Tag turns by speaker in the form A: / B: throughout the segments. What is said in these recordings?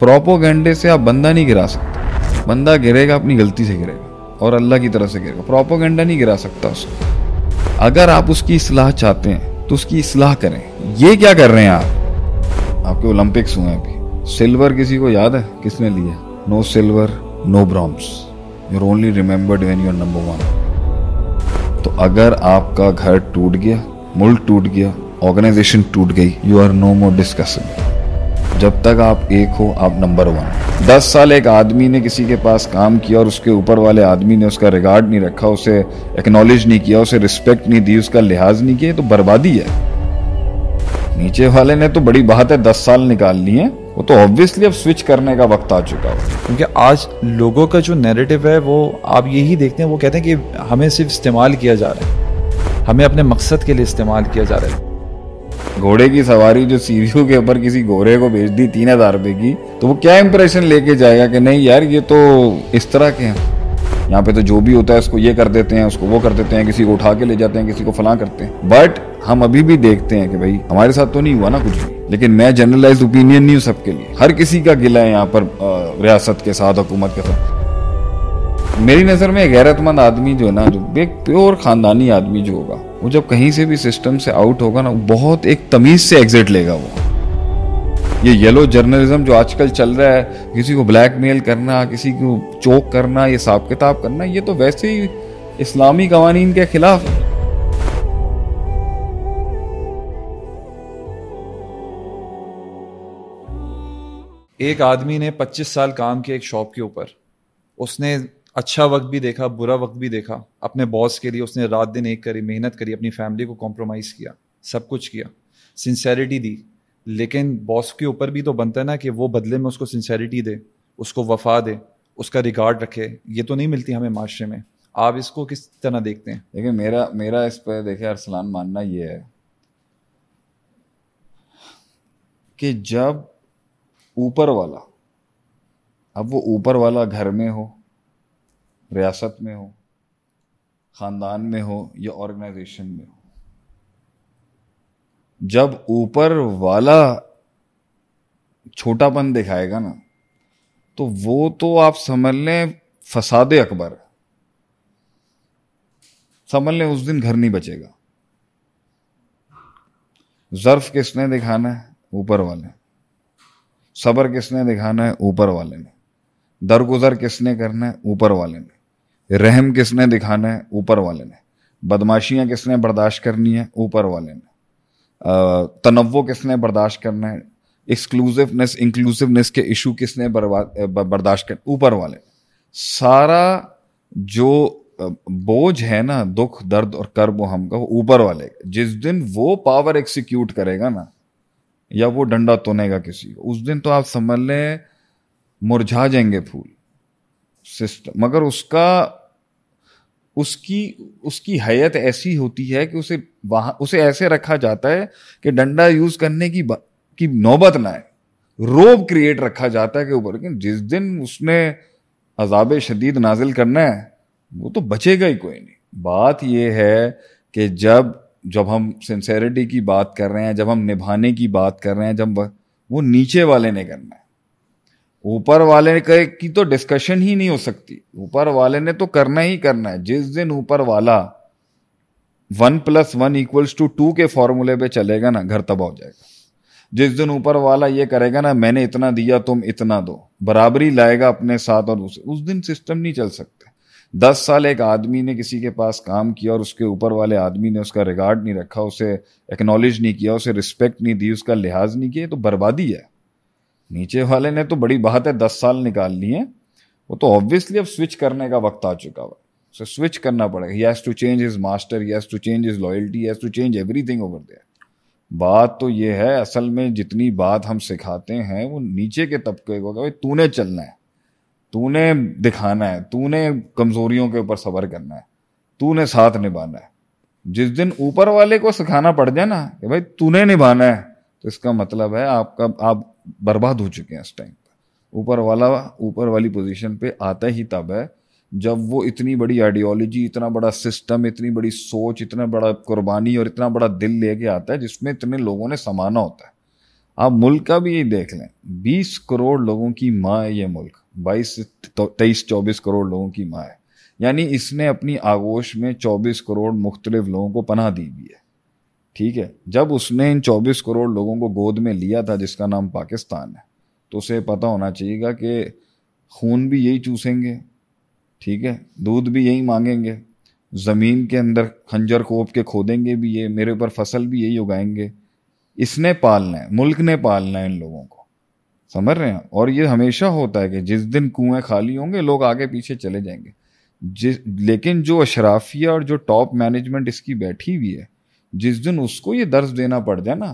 A: प्रोपोगंडे से आप बंदा नहीं गिरा सकते बंदा गिरेगा अपनी गलती से गिरेगा और अल्लाह की तरफ से गिरेगा प्रोपोगंडा नहीं गिरा सकता उसको अगर आप उसकी इसलाह चाहते हैं तो उसकी इसलाह करें ये क्या कर रहे हैं आप आपके ओलंपिक्स हुए हैं अभी सिल्वर किसी को याद है किसने लिया no silver no bronze you're only remembered when you're number one तो अगर आपका घर टूट गया मुल्क टूट गया ऑर्गेनाइजेशन टूट गई you are no more discussing जब तक आप एक हो आप नंबर वन दस साल एक आदमी ने किसी के पास काम किया और उसके ऊपर वाले आदमी ने उसका रिगार्ड नहीं रखा उसे एक्नॉलेज नहीं किया उसे रिस्पेक्ट नहीं दी उसका लिहाज नहीं किया तो बर्बादी है नीचे वाले ने तो बड़ी बात है दस साल निकाल लिए वो तो ऑब्वियसली अब
B: स्विच करने का वक्त आ चुका हो क्योंकि आज लोगों का जो नेरेटिव है वो आप यही देखते हैं वो कहते हैं कि हमें सिर्फ इस्तेमाल किया जा रहा है हमें अपने मकसद के लिए इस्तेमाल किया जा रहा है
A: घोड़े की सवारी जो सीढ़ियों के ऊपर किसी घोड़े को बेच दी तीन हजार रुपए की तो वो क्या इंप्रेशन लेके जाएगा कि नहीं यार ये तो इस तरह के हैं यहाँ पे तो जो भी होता है उसको ये कर देते हैं उसको वो कर देते हैं किसी को उठा के ले जाते हैं किसी को फला करते हैं बट हम अभी भी देखते हैं कि भाई हमारे साथ तो नहीं हुआ ना कुछ भी लेकिन मैं जनरलाइज ओपिनियन नहीं हूँ सबके लिए हर किसी का गिला है यहाँ पर रियासत के साथ हुकूमत के साथ मेरी नज़र में गैरतमंद आदमी जो है ना जो एक प्योर खानदानी आदमी जो होगा वो जब कहीं से भी सिस्टम से आउट होगा ना बहुत एक तमीज़ से एग्जिट लेगा वो ये येलो जर्नलिज्म जो आजकल चल रहा है किसी को ब्लैकमेल करना किसी को चोक करना ये साफ किताब करना ये तो वैसे ही इस्लामी कवानीन के खिलाफ है
B: एक आदमी ने 25 साल काम किया एक शॉप के ऊपर उसने अच्छा वक्त भी देखा बुरा वक्त भी देखा अपने बॉस के लिए उसने रात दिन एक करी मेहनत करी अपनी फैमिली को कॉम्प्रोमाइज़ किया सब कुछ किया सिंसेरिटी दी लेकिन बॉस के ऊपर भी तो बनता है ना कि वो बदले में उसको सिंसेरिटी दे उसको वफा दे उसका रिगार्ड रखे ये तो नहीं मिलती हमें माशरे में आप इसको किस तरह देखते हैं देखिए मेरा मेरा इस पर देखिए अरसलान मानना ये है
A: कि जब ऊपर वाला अब वो ऊपर वाला घर में हो रियासत में हो ख़ानदान में हो या ऑर्गेनाइजेशन में हो जब ऊपर वाला छोटापन दिखाएगा ना तो वो तो आप समझ लें फसाद अकबर समझ लें उस दिन घर नहीं बचेगा जर्फ किसने दिखाना है ऊपर वाले सबर किसने दिखाना है ऊपर वाले ने दरगुजर किसने करना है ऊपर वाले ने रहम किसने दिखाना है ऊपर वाले ने बदमाशियाँ किसने बर्दाश्त करनी है ऊपर वाले ने तनवो किसने बर्दाश्त करना है एक्सक्लूसिवनेस इंक्लूसिवनेस के इशू किसने बर्दाश्त कर ऊपर वाले सारा जो बोझ है ना दुख दर्द और वो हम का वो ऊपर वाले जिस दिन वो पावर एक्सिक्यूट करेगा ना या वो डंडा तोनेगा किसी को उस दिन तो आप समझ लें मुरझा जाएंगे फूल सिस्टम मगर उसका उसकी उसकी हैत ऐसी होती है कि उसे वहाँ उसे ऐसे रखा जाता है कि डंडा यूज करने की की नौबत ना आए रोब क्रिएट रखा जाता है के ऊपर लेकिन जिस दिन उसने अजाब शदीद नाजिल करना है वो तो बचेगा ही कोई नहीं बात यह है कि जब जब हम सिंसेरिटी की बात कर रहे हैं जब हम निभाने की बात कर रहे हैं जब वो नीचे वाले ने करना है ऊपर वाले का की तो डिस्कशन ही नहीं हो सकती ऊपर वाले ने तो करना ही करना है जिस दिन ऊपर वाला one plus one equals to two के फॉर्मूले पे चलेगा ना घर तबाह हो जाएगा जिस दिन ऊपर वाला ये करेगा ना मैंने इतना दिया तुम इतना दो बराबरी लाएगा अपने साथ और दूसरे उस दिन सिस्टम नहीं चल सकते दस साल एक आदमी ने किसी के पास काम किया और उसके ऊपर वाले आदमी ने उसका रिगार्ड नहीं रखा उसे एक्नॉलेज नहीं किया उसे रिस्पेक्ट नहीं दी उसका लिहाज नहीं किया तो बर्बादी है नीचे वाले ने तो बड़ी बात है दस साल निकाल लिए वो तो ऑब्वियसली अब स्विच करने का वक्त आ चुका हुआ सो स्विच करना पड़ेगा yes to change is master he to change is loyalty has to change thing over there बात तो ये है असल में जितनी बात हम सिखाते हैं वो नीचे के तबके को भाई तूने चलना है तूने दिखाना है तूने कमजोरियों के ऊपर सबर करना है तूने साथ निभाना है जिस दिन ऊपर वाले को सिखाना पड़ जाए ना कि भाई तूने निभाना है तो इसका मतलब है आपका आप बर्बाद हो चुके हैं इस टाइम पर ऊपर वाला ऊपर वाली पोजीशन पे आता ही तब है जब वो इतनी बड़ी आइडियोलॉजी इतना बड़ा सिस्टम इतनी बड़ी सोच इतना बड़ा कुर्बानी और इतना बड़ा दिल लेके आता है जिसमें इतने लोगों ने समाना होता है आप मुल्क का भी यही देख लें 20 करोड़ लोगों की माँ है ये मुल्क 22 तो, तेईस चौबीस करोड़ लोगों की माँ है यानी इसने अपनी आगोश में 24 करोड़ मुख्तलिफ लोगों को पनाह दी हुई है ठीक है जब उसने इन 24 करोड़ लोगों को गोद में लिया था जिसका नाम पाकिस्तान है तो उसे पता होना चाहिएगा कि खून भी यही चूसेंगे ठीक है दूध भी यही मांगेंगे ज़मीन के अंदर खंजर कोप के खोदेंगे भी ये मेरे ऊपर फसल भी यही उगाएंगे इसने पालना है मुल्क ने पालना है इन लोगों को समझ रहे हैं और ये हमेशा होता है कि जिस दिन कुएं खाली होंगे लोग आगे पीछे चले जाएंगे जिस लेकिन जो अशराफिया और जो टॉप मैनेजमेंट इसकी बैठी हुई है जिस दिन उसको ये दर्ज देना पड़ जाए ना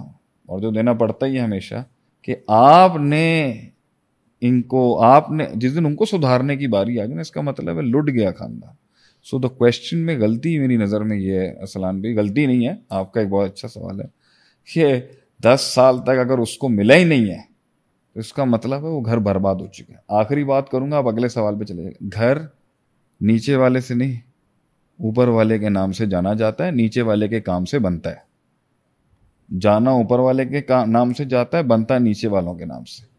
A: और जो देना पड़ता ही है हमेशा कि आपने इनको आपने जिस दिन उनको सुधारने की बारी आ गई ना इसका मतलब है लुट गया खानदान सो द क्वेश्चन में गलती मेरी नज़र में ये है असलान भाई गलती नहीं है आपका एक बहुत अच्छा सवाल है कि दस साल तक अगर उसको मिला ही नहीं है तो इसका मतलब है वो घर बर्बाद हो चुका है आखिरी बात करूँगा आप अगले सवाल पे चले जाएंगे घर नीचे वाले से नहीं ऊपर वाले के नाम से जाना जाता है नीचे वाले के काम से बनता है जाना ऊपर वाले के काम नाम से जाता है बनता है नीचे वालों के नाम से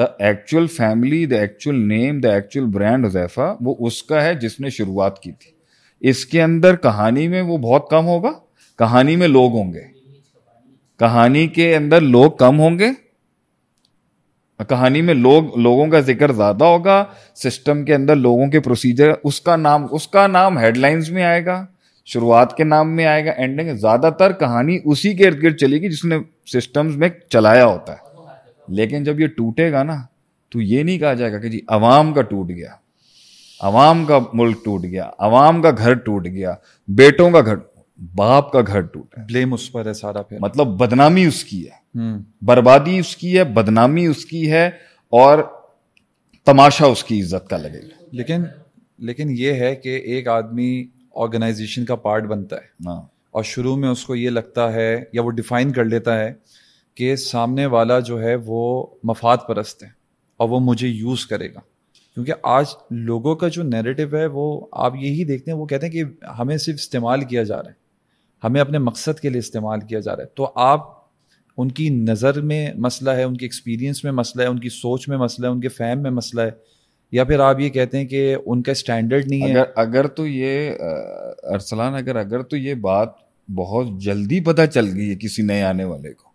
A: the actual family the actual name the actual brand जैफा वो उसका है जिसने शुरुआत की थी इसके अंदर कहानी में वो बहुत कम होगा कहानी में लोग होंगे कहानी के अंदर लोग कम होंगे कहानी में लोग लोगों का जिक्र ज्यादा होगा सिस्टम के अंदर लोगों के प्रोसीजर उसका नाम उसका नाम हेडलाइंस में आएगा शुरुआत के नाम में आएगा एंडिंग ज्यादातर कहानी उसी के इर्द गिर्द चलेगी जिसने सिस्टम्स में चलाया होता है लेकिन जब ये टूटेगा ना तो ये नहीं कहा जाएगा कि जी अवाम का टूट गया अवाम का मुल्क टूट गया अवाम का घर टूट गया बेटों का घर बाप का घर टूट ब्लेम उस पर है सारा फिर मतलब बदनामी उसकी है हम्म। बर्बादी उसकी है बदनामी उसकी है और तमाशा उसकी इज्जत का लगेगा
B: लेकिन लेकिन ये है कि एक आदमी ऑर्गेनाइजेशन का पार्ट बनता है हाँ। और शुरू में उसको ये लगता है या वो डिफाइन कर लेता है कि सामने वाला जो है वो मफाद परस्त है और वो मुझे यूज़ करेगा क्योंकि आज लोगों का जो नैरेटिव है वो आप यही देखते हैं वो कहते हैं कि हमें सिर्फ इस्तेमाल किया जा रहा है हमें अपने मकसद के लिए इस्तेमाल किया जा रहा है तो आप उनकी नज़र में मसला है उनके एक्सपीरियंस में मसला है उनकी सोच में मसला है उनके फैम में मसला है या फिर आप ये कहते हैं कि उनका स्टैंडर्ड नहीं अगर, है अगर तो ये अरसलान अगर अगर तो ये
A: बात बहुत जल्दी पता चल गई है किसी नए आने वाले को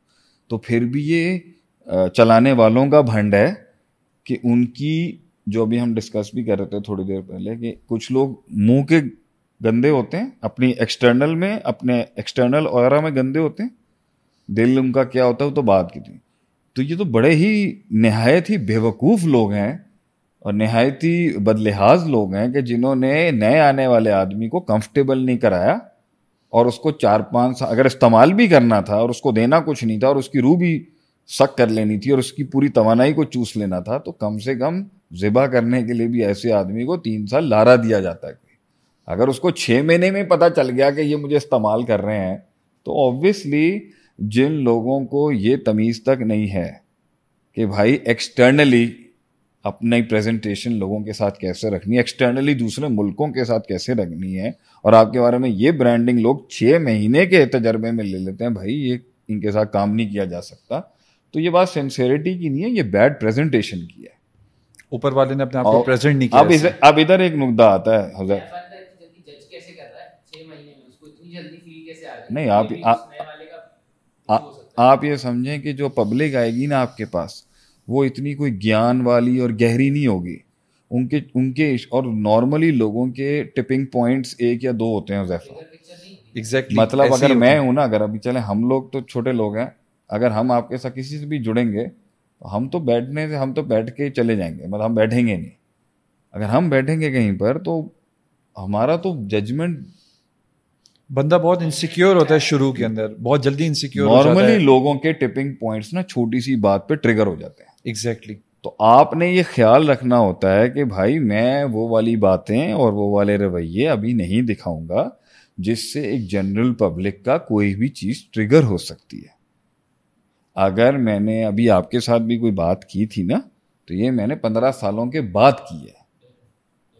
A: तो फिर भी ये चलाने वालों का भंड है कि उनकी जो अभी हम डिस्कस भी कर रहे थे थोड़ी देर पहले कि कुछ लोग मुंह के गंदे होते हैं अपनी एक्सटर्नल में अपने एक्सटर्नल वगैरह में गंदे होते हैं दिल उनका क्या होता है वो तो बात की थी तो ये तो बड़े ही नहायत ही बेवकूफ़ लोग हैं और नहायत ही बदलिहाज लोग हैं कि जिन्होंने नए आने वाले आदमी को कंफर्टेबल नहीं कराया और उसको चार पाँच साल अगर इस्तेमाल भी करना था और उसको देना कुछ नहीं था और उसकी रूह भी शक कर लेनी थी और उसकी पूरी तोानाई को चूस लेना था तो कम से कम ज़िबा करने के लिए भी ऐसे आदमी को तीन साल लारा दिया जाता है अगर उसको छः महीने में पता चल गया कि ये मुझे इस्तेमाल कर रहे हैं तो ऑब्वियसली जिन लोगों को ये तमीज़ तक नहीं है कि भाई एक्सटर्नली अपनी प्रेजेंटेशन लोगों के साथ कैसे रखनी है एक्सटर्नली दूसरे मुल्कों के साथ कैसे रखनी है और आपके बारे में ये ब्रांडिंग लोग छः महीने के तजर्बे में ले लेते हैं भाई ये इनके साथ काम नहीं किया जा सकता तो ये बात सेंसेरिटी की नहीं है ये बैड प्रेजेंटेशन की है
B: ऊपर वाले ने अपने आप को प्रेजेंट नहीं किया अब इधर
A: अब इधर एक मुद्दा आता है हजर नहीं आप आप ये समझें कि जो पब्लिक आएगी ना आपके पास वो इतनी कोई ज्ञान वाली और गहरी नहीं होगी उनके उनके और नॉर्मली लोगों के टिपिंग पॉइंट्स एक या दो होते हैं जैफा एग्जैक्टली exactly, मतलब अगर मैं हूँ ना अगर अभी चले हम लोग तो छोटे लोग हैं अगर हम आपके साथ किसी से भी जुड़ेंगे तो हम तो बैठने से हम तो बैठ के चले जाएंगे मतलब हम बैठेंगे नहीं अगर हम बैठेंगे कहीं पर तो हमारा तो जजमेंट बंदा बहुत
B: इनसिक्योर होता है शुरू के अंदर बहुत जल्दी इनसिक्योर नॉर्मली
A: लोगों के टिपिंग पॉइंट्स ना छोटी सी बात पे ट्रिगर हो जाते हैं
B: एग्जैक्टली exactly.
A: तो आपने ये ख्याल रखना होता है कि भाई मैं वो वाली बातें और वो वाले रवैये अभी नहीं दिखाऊंगा जिससे एक जनरल पब्लिक का कोई भी चीज़ ट्रिगर हो सकती है अगर मैंने अभी आपके साथ भी कोई बात की थी ना तो ये मैंने पंद्रह सालों के बाद की है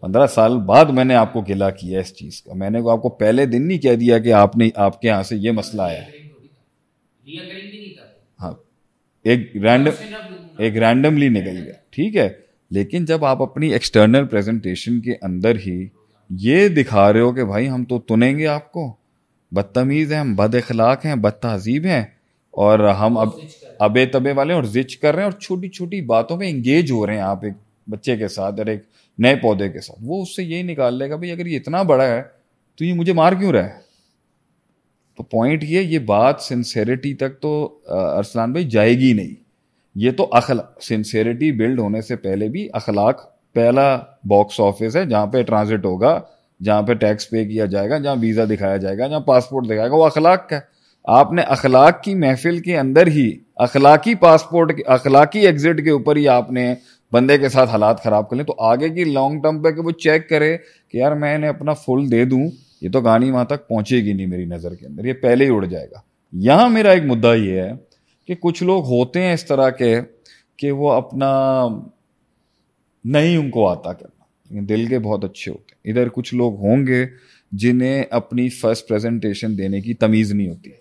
A: पंद्रह साल बाद मैंने आपको गिला किया इस चीज का मैंने को आपको पहले दिन नहीं कह दिया कि आपने आपके यहाँ से ये मसला आया हाँ एक रैंडम एक रैंडमली निकल गया ठीक है लेकिन जब आप अपनी एक्सटर्नल प्रेजेंटेशन के अंदर ही ये दिखा रहे हो कि भाई हम तो तुनेंगे आपको बदतमीज़ हैं हम बद अखलाक हैं बद तहजीब हैं और हम अब अबे तबे वाले और जिच कर रहे हैं और छोटी छोटी बातों में इंगेज हो रहे हैं आप एक बच्चे के साथ और एक नए पौधे के साथ वो उससे यही निकाल लेगा भाई अगर ये इतना बड़ा है तो ये मुझे मार क्यों रहा है तो पॉइंट ये ये बात सिंसेरिटी तक तो अरसलान भाई जाएगी नहीं ये तो अखला सिंसेरिटी बिल्ड होने से पहले भी अखलाक पहला बॉक्स ऑफिस है जहां पे ट्रांजिट होगा जहां पे टैक्स पे किया जाएगा जहाँ वीज़ा दिखाया जाएगा जहां पासपोर्ट दिखाएगा वो अखलाक का आपने अखलाक की महफिल के अंदर ही अखलाकी पासपोर्ट अखलाकी एग्जिट के ऊपर ही आपने बंदे के साथ हालात ख़राब कर लें तो आगे की लॉन्ग टर्म पे कि वो चेक करे कि यार मैं इन्हें अपना फुल दे दूं ये तो गाड़ी वहाँ तक पहुँचेगी नहीं मेरी नज़र के अंदर ये पहले ही उड़ जाएगा यहाँ मेरा एक मुद्दा ये है कि कुछ लोग होते हैं इस तरह के कि वो अपना नहीं उनको आता करना लेकिन दिल के बहुत अच्छे होते हैं इधर कुछ लोग होंगे जिन्हें अपनी फर्स्ट प्रेजेंटेशन देने की तमीज़ नहीं होती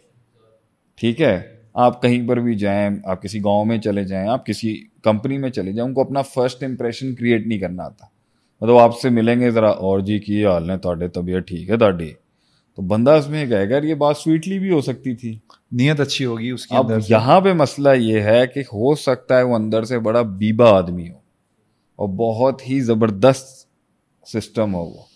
A: ठीक है आप कहीं पर भी जाएं आप किसी गांव में चले जाएं आप किसी कंपनी में चले जाएं उनको अपना फर्स्ट इंप्रेशन क्रिएट नहीं करना आता मतलब आपसे मिलेंगे ज़रा और जी की हाल ने तोड़े तबीयत ठीक है ताडी तो बंदा उसमें कहेगा ये बात स्वीटली भी हो सकती थी नीयत अच्छी होगी उसकी अब यहाँ पे मसला ये है कि हो सकता है वो अंदर से बड़ा बीबा आदमी हो और बहुत ही ज़बरदस्त सिस्टम हो वो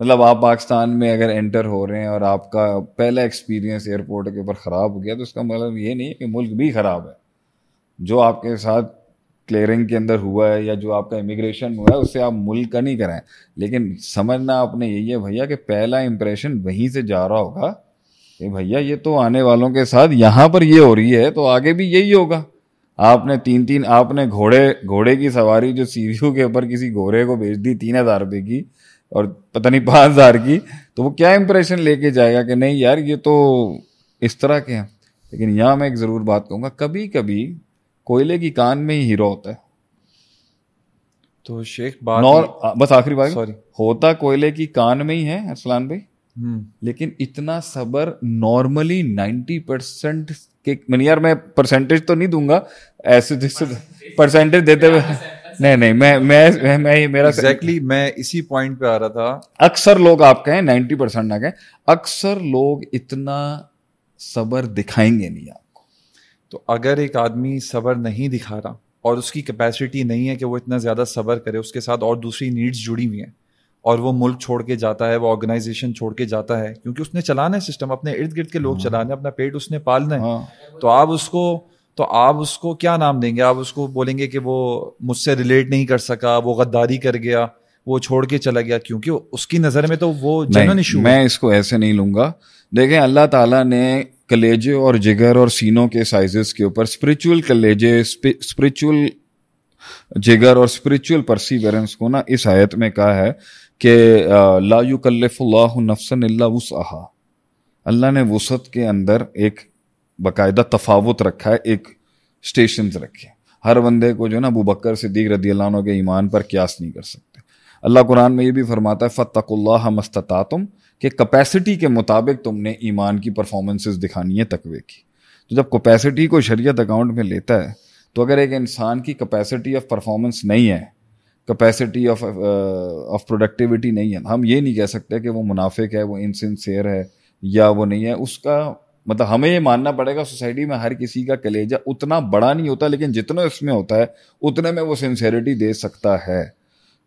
A: मतलब आप पाकिस्तान में अगर एंटर हो रहे हैं और आपका पहला एक्सपीरियंस एयरपोर्ट के ऊपर ख़राब हो गया तो उसका मतलब ये नहीं है कि मुल्क भी ख़राब है जो आपके साथ क्लियरिंग के अंदर हुआ है या जो आपका इमिग्रेशन हुआ है उससे आप मुल्क का नहीं कराएं लेकिन समझना आपने यही है भैया कि पहला इम्प्रेशन वहीं से जा रहा होगा कि भैया ये तो आने वालों के साथ यहाँ पर ये हो रही है तो आगे भी यही होगा आपने तीन तीन आपने घोड़े घोड़े की सवारी जो सीढ़ियों के ऊपर किसी घोड़े को बेच दी तीन हज़ार रुपये की और पता नहीं पाँच हज़ार की तो वो क्या इंप्रेशन लेके जाएगा कि नहीं यार ये तो इस तरह के हैं लेकिन यहाँ मैं एक ज़रूर बात कहूँगा कभी कभी कोयले की कान में ही हीरो होता है
B: तो शेख बात बस आखिरी बात सॉरी होता
A: कोयले की कान में ही है अरसलान भाई हम्म। लेकिन इतना सबर नॉर्मली नाइन्टी परसेंट के यार मैं परसेंटेज तो नहीं दूंगा ऐसे जिससे परसेंटेज देते हुए नहीं नहीं मैं मैं मैं मैं, मैं मेरा एग्जैक्टली exactly, मैं
B: इसी पॉइंट पे आ रहा था
A: अक्सर लोग आप कहें नाइन्टी परसेंट ना कहें अक्सर लोग इतना सबर दिखाएंगे नहीं आपको
B: तो अगर एक आदमी सबर नहीं दिखा रहा और उसकी कैपेसिटी नहीं है कि वो इतना ज़्यादा सबर करे उसके साथ और दूसरी नीड्स जुड़ी हुई हैं और वो मुल्क छोड़ के जाता है वो ऑर्गेनाइजेशन छोड़ के जाता है क्योंकि उसने चलाना है सिस्टम अपने इर्द गिर्द के लोग हाँ। चलाने अपना पेट उसने पालना है हाँ। तो आप उसको तो आप उसको क्या नाम देंगे आप उसको बोलेंगे कि वो मुझसे रिलेट नहीं कर सका वो गद्दारी कर गया वो छोड़ के चला गया क्योंकि उसकी नज़र में तो वो जनरल इशू मैं
A: इसको ऐसे नहीं लूंगा देखें अल्लाह ताला ने कलेजे और जिगर और सीनों के साइजेस के ऊपर स्पिरिचुअल कलेजे स्पिरिचुअल जिगर और स्पिरिचुअल परसिवरेंस को ना इस आयत में कहा है कि लायुकल्लफ़ल्ला नफसन वसहा अल्लाह ने वसत के अंदर एक बाकायदा तफावत रखा है एक स्टेशन रखे हर बंदे को जो है ना अबू बकर सिद्दीक रदी अल्लाह के ईमान पर क्यास नहीं कर सकते अल्लाह कुरान में ये भी फरमाता है फ़तकुल्ला तुम कि कैपेसिटी के मुताबिक तुमने ईमान की परफॉर्मेंसेज दिखानी है तकवे की तो जब कैपेसिटी को शरीयत अकाउंट में लेता है तो अगर एक इंसान की कैपेसिटी ऑफ परफॉर्मेंस नहीं है कैपेसिटी ऑफ ऑफ प्रोडक्टिविटी नहीं है हम ये नहीं कह सकते कि वो मुनाफिक है वो इनसिनसियर है या वो नहीं है उसका मतलब हमें ये मानना पड़ेगा सोसाइटी में हर किसी का कलेजा उतना बड़ा नहीं होता लेकिन जितना इसमें होता है उतने में वो सिंसेरिटी दे सकता है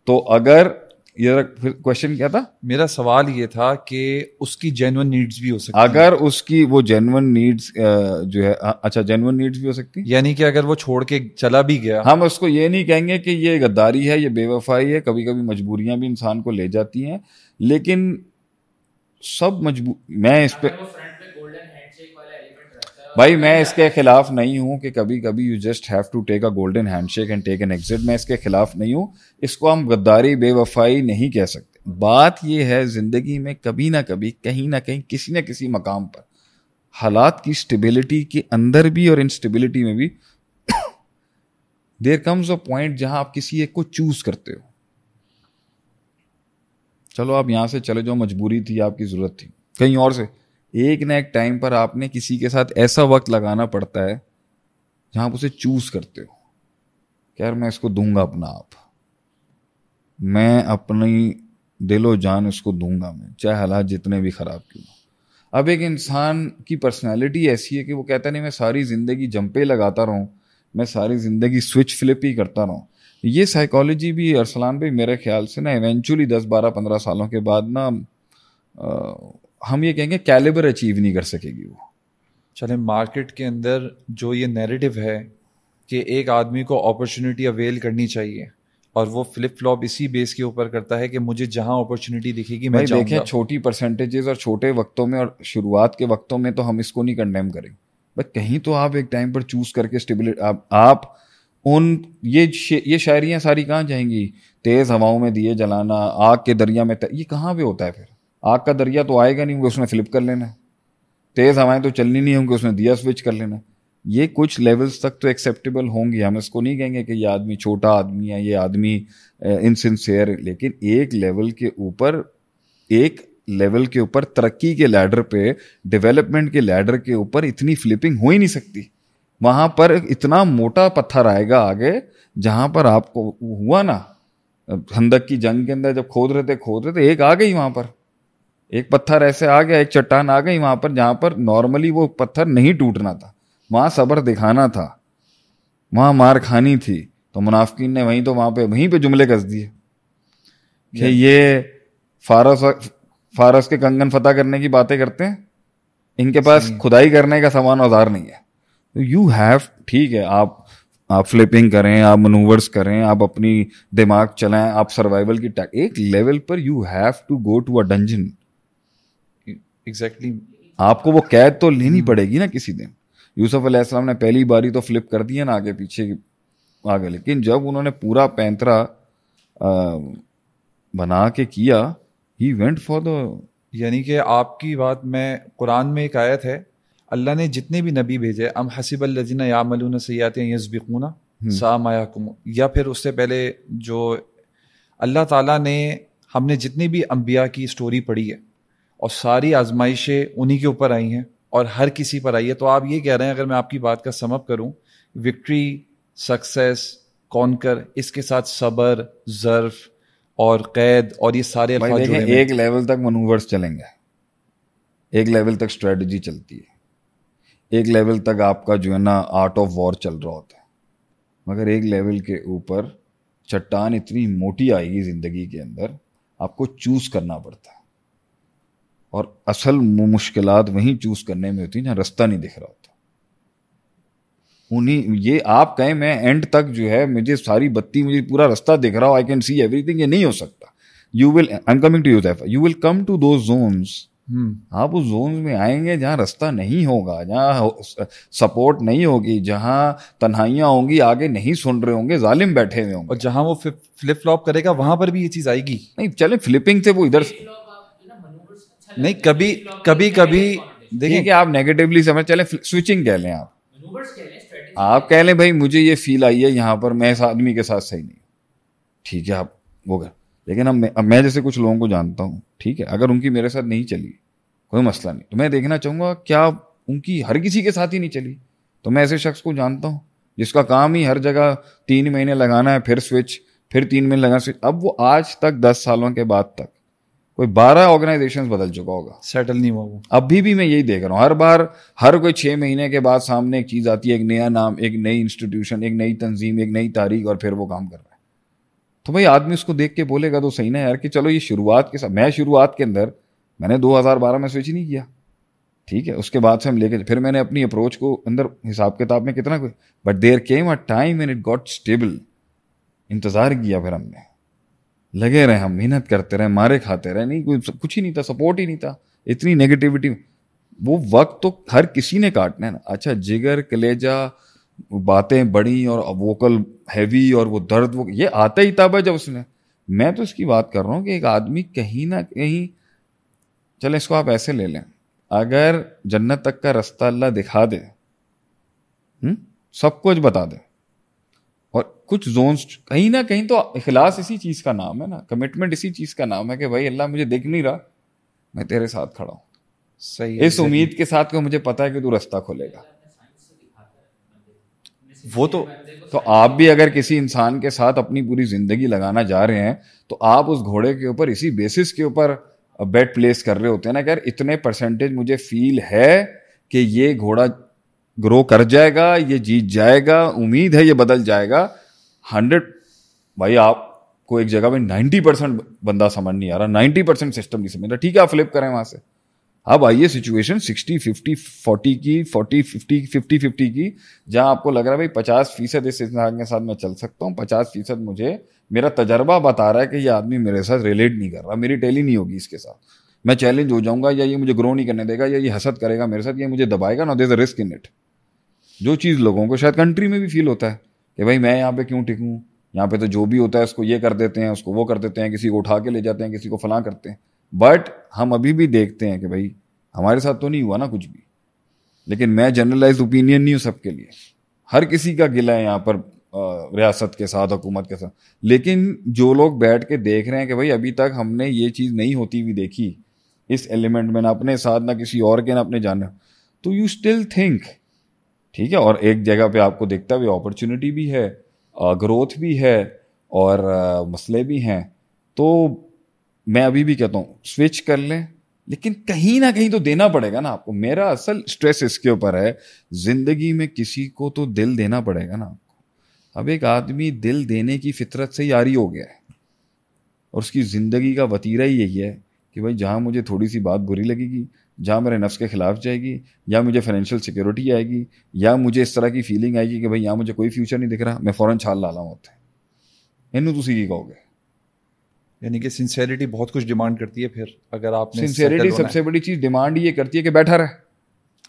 A: तो अगर ये फिर क्वेश्चन क्या था
B: मेरा सवाल ये था कि उसकी जेनुअन नीड्स भी हो सकती अगर
A: उसकी वो जेनुअन नीड्स जो है अच्छा जेनुअन नीड्स भी हो सकती यानी कि अगर वो छोड़
B: के चला भी गया हम
A: उसको ये नहीं कहेंगे कि ये गद्दारी है ये बेवफाई है कभी कभी मजबूरियां भी इंसान को ले जाती हैं लेकिन सब मजबूर मैं इस पर भाई मैं इसके खिलाफ नहीं हूँ कि कभी कभी you just have to take a golden handshake and take an exit मैं इसके खिलाफ नहीं हूं इसको हम गद्दारी बेवफाई नहीं कह सकते बात यह है ज़िंदगी में कभी ना कभी कहीं ना कहीं किसी न किसी मकाम पर हालात की स्टेबिलिटी के अंदर भी और इनस्टेबिलिटी में भी देर कम्स अ पॉइंट जहां आप किसी एक को चूज करते हो चलो आप यहां से चले जाओ मजबूरी थी आपकी जरूरत थी कहीं और से एक ना एक टाइम पर आपने किसी के साथ ऐसा वक्त लगाना पड़ता है जहां आप उसे चूज करते हो यार मैं इसको दूंगा अपना आप मैं अपनी दिलो जान उसको दूंगा मैं चाहे हालात जितने भी ख़राब क्यों अब एक इंसान की पर्सनैलिटी ऐसी है कि वो कहता नहीं मैं सारी ज़िंदगी जंपे लगाता रहूँ मैं सारी ज़िंदगी स्विच फ्लिप ही करता रहूँ ये साइकोलॉजी भी अरसलान भाई मेरे ख्याल से ना इवेंचुअली दस बारह पंद्रह सालों के बाद ना आ, हम ये कहेंगे कैलिबर अचीव नहीं कर सकेगी वो
B: चले मार्केट के अंदर जो ये नैरेटिव है कि एक आदमी को अपॉर्चुनिटी अवेल करनी चाहिए और वो फ्लिप फ्लॉप इसी बेस के ऊपर करता है कि मुझे जहाँ अपॉर्चुनिटी दिखेगी मैं देखें
A: छोटी परसेंटेजेस और छोटे वक्तों में और शुरुआत के वक्तों में तो हम इसको नहीं कंडेम करें बट कहीं तो आप एक टाइम पर चूज करके स्टेबिलिटी आप, आप उन ये ये शायरियाँ सारी कहाँ जाएंगी तेज़ हवाओं में दिए जलाना आग के दरिया में ये कहाँ पे होता है फिर आग का दरिया तो आएगा नहीं होंगे उसने फ्लिप कर लेना तेज़ हवाएं तो चलनी नहीं होंगी उसने दिया स्विच कर लेना ये कुछ लेवल्स तक तो एक्सेप्टेबल होंगी हम इसको नहीं कहेंगे कि ये आदमी छोटा आदमी है ये आदमी इनसिनसियर लेकिन एक लेवल के ऊपर एक लेवल के ऊपर तरक्की के लैडर पे डेवलपमेंट के लैडर के ऊपर इतनी फ्लिपिंग हो ही नहीं सकती वहाँ पर इतना मोटा पत्थर आएगा आगे जहाँ पर आपको हुआ ना खंदक की जंग के अंदर जब खोद रहे थे खोद रहे थे एक आ गई वहाँ पर एक पत्थर ऐसे आ गया एक चट्टान आ गई वहां पर जहां पर नॉर्मली वो पत्थर नहीं टूटना था वहां सबर दिखाना था वहां मार खानी थी तो मुनाफिन ने वहीं तो वहां पे वहीं पे जुमले कस दिए कि ये फारस फारस के कंगन फतेह करने की बातें करते हैं इनके पास खुदाई करने का सामान औजार नहीं है तो यू हैव ठीक है आप आप फ्लिपिंग करें आप मनूवर्स करें आप अपनी दिमाग चलाएं आप सर्वाइवल की एक लेवल पर you have to go to a dungeon
B: exactly exactly.
A: आपको वो कैद तो लेनी पड़ेगी ना किसी दिन यूसुफ अलैहिस्सलाम ने पहली बारी तो फ्लिप कर दिया ना आगे पीछे आगे लेकिन जब उन्होंने पूरा पैंतरा
B: बना के किया ही वेंट फॉर द यानी कि आपकी बात मैं कुरान में एक आयत है अल्लाह ने जितने भी नबी भेजे अम हसीब लजीना यामलून सयात यसबिकूना हम्म। सा मायाकुम या फिर उससे पहले जो अल्लाह ताला ने हमने जितनी भी अम्बिया की स्टोरी पढ़ी है और सारी आजमाइशें उन्हीं के ऊपर आई हैं और हर किसी पर आई है तो आप ये कह रहे हैं अगर मैं आपकी बात का समअप करूं विक्ट्री सक्सेस कॉनकर इसके साथ सबर जर्फ और कैद और ये सारे एक
A: लेवल तक मनूवर्स चलेंगे एक लेवल तक स्ट्रेटजी चलती है एक लेवल तक आपका जो है ना आर्ट ऑफ वॉर चल रहा होता है मगर एक लेवल के ऊपर चट्टान इतनी मोटी आएगी ज़िंदगी के अंदर आपको चूज़ करना पड़ता है और असल मुश्किल वहीं चूज करने में होती है जहाँ रास्ता नहीं दिख रहा होता उन्हीं ये आप कहें मैं एंड तक जो है मुझे सारी बत्ती मुझे पूरा रास्ता दिख रहा हो आई कैन सी एवरीथिंग ये नहीं हो सकता you will I am coming to you that you will come to दो जोन्स आप उस जोन में आएंगे जहाँ रास्ता नहीं होगा जहाँ सपोर्ट नहीं होगी जहाँ तन्हाइयाँ होंगी आगे नहीं सुन रहे होंगे जालिम बैठे हुए होंगे और जहाँ वो फ्लिप फ्लॉप करेगा वहां पर भी ये चीज़ आएगी नहीं चले फ्लिपिंग से वो इधर नहीं कभी कभी कभी देखिए कि आप नेगेटिवली समझ चले स्विचिंग कह लें आप आप कह लें भाई मुझे ये फील आई है यहाँ पर मैं इस आदमी के साथ सही नहीं ठीक है आप वो कर लेकिन अब मैं, अब मैं जैसे कुछ लोगों को जानता हूँ ठीक है अगर उनकी मेरे साथ नहीं चली कोई मसला नहीं तो मैं देखना चाहूंगा क्या उनकी हर किसी के साथ ही नहीं चली तो मैं ऐसे शख्स को जानता हूँ जिसका काम ही हर जगह तीन महीने लगाना है फिर स्विच फिर तीन महीने लगाना स्विच अब वो आज तक दस सालों के बाद तक कोई बारह ऑर्गेनाइजेशन बदल चुका होगा सेटल नहीं हुआ अभी भी मैं यही देख रहा हूँ हर बार हर कोई छः महीने के बाद सामने एक चीज़ आती है एक नया नाम एक नई इंस्टीट्यूशन एक नई तंजीम एक नई तारीख और फिर वो काम कर रहा है तो भाई आदमी उसको देख के बोलेगा तो सही ना यार कि चलो ये शुरुआत के साथ मैं शुरुआत के अंदर मैंने 2012 में स्विच नहीं किया ठीक है उसके बाद से हम लेके फिर मैंने अपनी अप्रोच को अंदर हिसाब किताब में कितना but there came a time and it got stable इंतज़ार किया फिर हमने लगे रहे हम मेहनत करते रहे मारे खाते रहे नहीं कोई कुछ ही नहीं था सपोर्ट ही नहीं था इतनी नेगेटिविटी वो वक्त तो हर किसी ने काटना है ना अच्छा जिगर कलेजा बातें बड़ी और वोकल हैवी और वो दर्द वो ये आता ही तब है जब उसने मैं तो इसकी बात कर रहा हूँ कि एक आदमी कहीं ना कहीं चले इसको आप ऐसे ले लें अगर जन्नत तक का रास्ता अल्लाह दिखा दे हुँ? हम्म, सब कुछ बता दे और कुछ जोन कहीं ना कहीं तो इखलास इसी चीज़ का नाम है ना कमिटमेंट इसी चीज़ का नाम है कि भाई अल्लाह मुझे देख नहीं रहा मैं तेरे साथ खड़ा हूँ सही इस उम्मीद के साथ को मुझे पता है कि तू रास्ता खोलेगा वो तो तो आप भी अगर किसी इंसान के साथ अपनी पूरी ज़िंदगी लगाना जा रहे हैं तो आप उस घोड़े के ऊपर इसी बेसिस के ऊपर बेट uh, प्लेस कर रहे होते हैं ना कि यार इतने परसेंटेज मुझे फील है कि ये घोड़ा ग्रो कर जाएगा ये जीत जाएगा उम्मीद है ये बदल जाएगा हंड्रेड भाई आप को एक जगह में नाइन्टी परसेंट बंदा समझ नहीं आ रहा नाइन्टी परसेंट सिस्टम नहीं समझ रहा ठीक है आप फ्लिप करें वहां से अब आइए सिचुएशन सिक्सटी फिफ्टी फोर्टी की फोर्टी फिफ्टी फिफ्टी फिफ्टी की जहां आपको लग रहा है भाई पचास फीसद इस इंसान के साथ मैं चल सकता हूँ पचास फीसद मुझे मेरा तजर्बा बता रहा है कि ये आदमी मेरे साथ रिलेट नहीं कर रहा मेरी टेली नहीं होगी इसके साथ मैं चैलेंज हो जाऊंगा या ये मुझे ग्रो नहीं करने देगा या ये हसद करेगा मेरे साथ ये मुझे दबाएगा ना देर अ रिस्क इन इट जो चीज़ लोगों को शायद कंट्री में भी फील होता है कि भाई मैं यहाँ पे क्यों टिकूँ यहाँ पे तो जो भी होता है उसको ये कर देते हैं उसको वो कर देते हैं किसी को उठा के ले जाते हैं किसी को फलां करते हैं बट हम अभी भी देखते हैं कि भाई हमारे साथ तो नहीं हुआ ना कुछ भी लेकिन मैं जनरलाइज ओपिनियन नहीं हूँ सबके लिए हर किसी का गिला है यहाँ पर रियासत के साथ हुकूमत के साथ लेकिन जो लोग बैठ के देख रहे हैं कि भाई अभी तक हमने ये चीज़ नहीं होती हुई देखी इस एलिमेंट में ना अपने साथ ना किसी और के ना अपने जाने तो यू स्टिल थिंक ठीक है और एक जगह पे आपको देखता भी अपॉर्चुनिटी भी है ग्रोथ भी है और मसले भी हैं तो मैं अभी भी कहता हूँ स्विच कर लें लेकिन कहीं ना कहीं तो देना पड़ेगा ना आपको मेरा असल स्ट्रेस इसके ऊपर है जिंदगी में किसी को तो दिल देना पड़ेगा ना आपको अब एक आदमी दिल देने की फितरत से यारी हो गया है और उसकी ज़िंदगी का वतीरा ही यही है कि भाई जहाँ मुझे थोड़ी सी बात बुरी लगेगी जहाँ मेरे नफ्स के ख़िलाफ़ जाएगी या मुझे फाइनेंशियल सिक्योरिटी आएगी या मुझे इस तरह की फीलिंग आएगी कि भाई यहाँ मुझे कोई फ्यूचर नहीं दिख
B: रहा मैं फ़ौरन छाल ला लाऊँ उतने इनू तुम की कहोगे यानी कि सिंसेरिटी बहुत कुछ डिमांड करती है फिर अगर आप सिंसेरिटी सबसे
A: बड़ी चीज़ डिमांड ये करती है कि बैठा रहे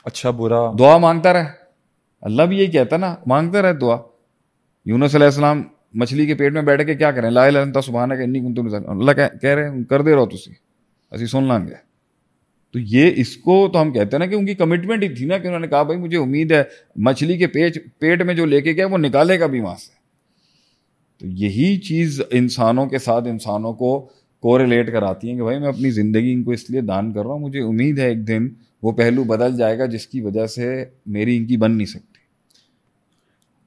B: अच्छा बुरा दुआ मांगता रहे अल्लाह भी यही कहता ना मांगता रहे दुआ
A: यूनस अलैहिस्सलाम मछली के पेट में बैठ के क्या करें लाए ला सुबहाना के इन्नी कह रहे कर दे रहो तुम असं सुन लाँगे तो ये इसको तो हम कहते हैं ना कि उनकी कमिटमेंट ही थी ना कि उन्होंने कहा भाई मुझे उम्मीद है मछली के पेट पेट में जो लेके गया वो निकालेगा भी वहां से तो यही चीज़ इंसानों के साथ इंसानों को कोरिलेट कराती है कि भाई मैं अपनी ज़िंदगी इनको इसलिए दान कर रहा हूँ मुझे उम्मीद है एक दिन वो पहलू बदल जाएगा जिसकी वजह से मेरी इनकी बन नहीं सकती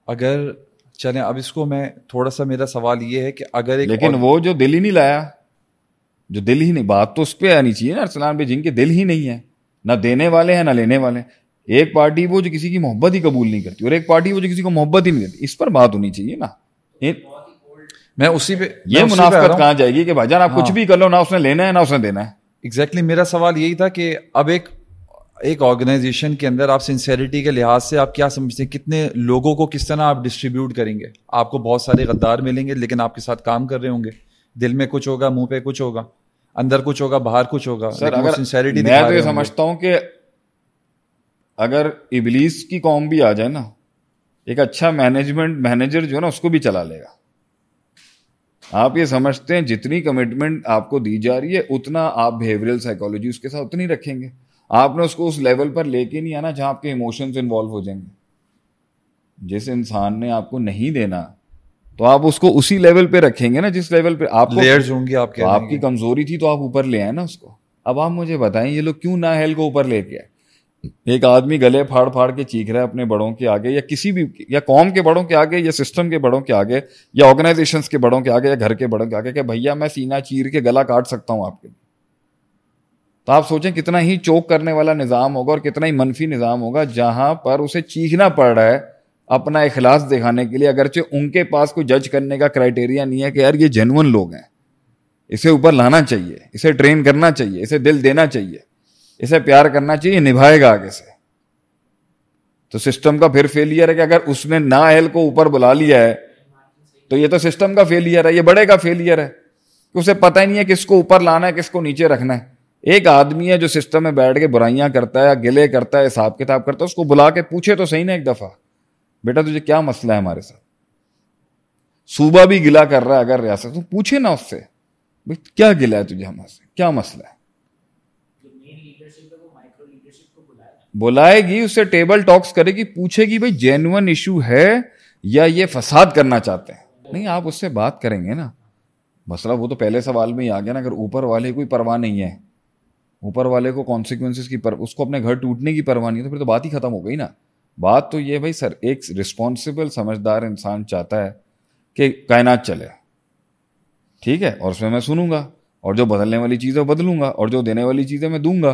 B: अगर चले अब इसको मैं थोड़ा सा मेरा सवाल ये है कि अगर एक लेकिन और... वो
A: जो दिल ही नहीं लाया जो दिल ही नहीं बात तो उस पर आनी चाहिए ना अरसलान भाई जिनके दिल ही नहीं है ना देने वाले हैं ना लेने वाले हैं एक पार्टी वो जो किसी की मोहब्बत ही कबूल नहीं करती और एक पार्टी वो जो किसी को मोहब्बत ही नहीं देती इस पर बात होनी चाहिए ना इन, मैं उसी पे ये मुनाफत कहाँ जाएगी कि भाईजान आप हाँ। कुछ भी कर
B: लो ना उसने लेना है ना उसने देना है एग्जैक्टली exactly, मेरा सवाल यही था कि अब एक एक ऑर्गेनाइजेशन के अंदर आप सिंसेरिटी के लिहाज से आप क्या समझते हैं कितने लोगों को किस तरह आप डिस्ट्रीब्यूट करेंगे आपको बहुत सारे गद्दार मिलेंगे लेकिन आपके साथ काम कर रहे होंगे दिल में कुछ होगा मुंह पे कुछ होगा अंदर कुछ होगा बाहर कुछ होगा सर अगर सिंसेरिटी मैं तो ये समझता
A: हूँ कि अगर इबलीस की कॉम भी आ जाए ना एक अच्छा मैनेजमेंट मैनेजर जो है ना उसको भी चला लेगा आप ये समझते हैं जितनी कमिटमेंट आपको दी जा रही है उतना आप बिहेवियरल साइकोलॉजी उसके साथ उतनी रखेंगे आपने उसको उस लेवल पर लेके नहीं आना जहां आपके इमोशंस इन्वॉल्व हो जाएंगे जिस इंसान ने आपको नहीं देना तो आप उसको उसी लेवल पे रखेंगे ना जिस लेवल पे आप लेयर्स होंगे आपके तो आपकी कमजोरी थी तो आप ऊपर ले आए ना उसको अब आप मुझे बताएं ये लोग क्यों ना हेल को ऊपर लेके आए एक आदमी गले फाड़ फाड़ के चीख रहा है अपने बड़ों के आगे या किसी भी या कौम के बड़ों के आगे या सिस्टम के बड़ों के आगे या ऑर्गेनाइजेशन के बड़ों के आगे या घर के बड़ों के आगे क्या भैया मैं सीना चीर के गला काट सकता हूँ आपके तो आप सोचें कितना ही चोक करने वाला निज़ाम होगा और कितना ही मनफी निज़ाम होगा जहां पर उसे चीखना पड़ रहा है अपना इखलास दिखाने के लिए अगरचे उनके पास कोई जज करने का क्राइटेरिया नहीं है कि यार ये जेनुअन लोग हैं इसे ऊपर लाना चाहिए इसे ट्रेन करना चाहिए इसे दिल देना चाहिए इसे प्यार करना चाहिए निभाएगा आगे से तो सिस्टम का फिर फेलियर है कि अगर उसने ना हेल को ऊपर बुला लिया है तो ये तो सिस्टम का फेलियर है ये बड़े का फेलियर है कि उसे पता ही नहीं है किसको ऊपर लाना है किसको नीचे रखना है एक आदमी है जो सिस्टम में बैठ के बुराइयां करता है गिले करता है हिसाब किताब करता है उसको बुला के पूछे तो सही ना एक दफा बेटा तुझे क्या मसला है हमारे साथ सूबा भी गिला कर रहा है अगर रियासत तो पूछे ना उससे भाई क्या गिला है तुझे हमारे क्या मसला है बुलाएगी उससे टेबल टॉक्स करेगी पूछेगी भाई जेन्युन इशू है या ये फसाद करना चाहते हैं नहीं आप उससे बात करेंगे ना मसला वो तो पहले सवाल में ही आ गया ना अगर ऊपर वाले कोई परवाह नहीं है ऊपर वाले को कॉन्सिक्वेंसिस की पर उसको अपने घर टूटने की परवाह नहीं है तो फिर तो बात ही खत्म हो गई ना बात तो ये भाई सर एक रिस्पॉन्सिबल समझदार इंसान चाहता है कि कायनात चले ठीक है और उसमें मैं सुनूंगा और जो बदलने वाली चीज़ है बदलूंगा और जो देने वाली चीज़ है मैं दूंगा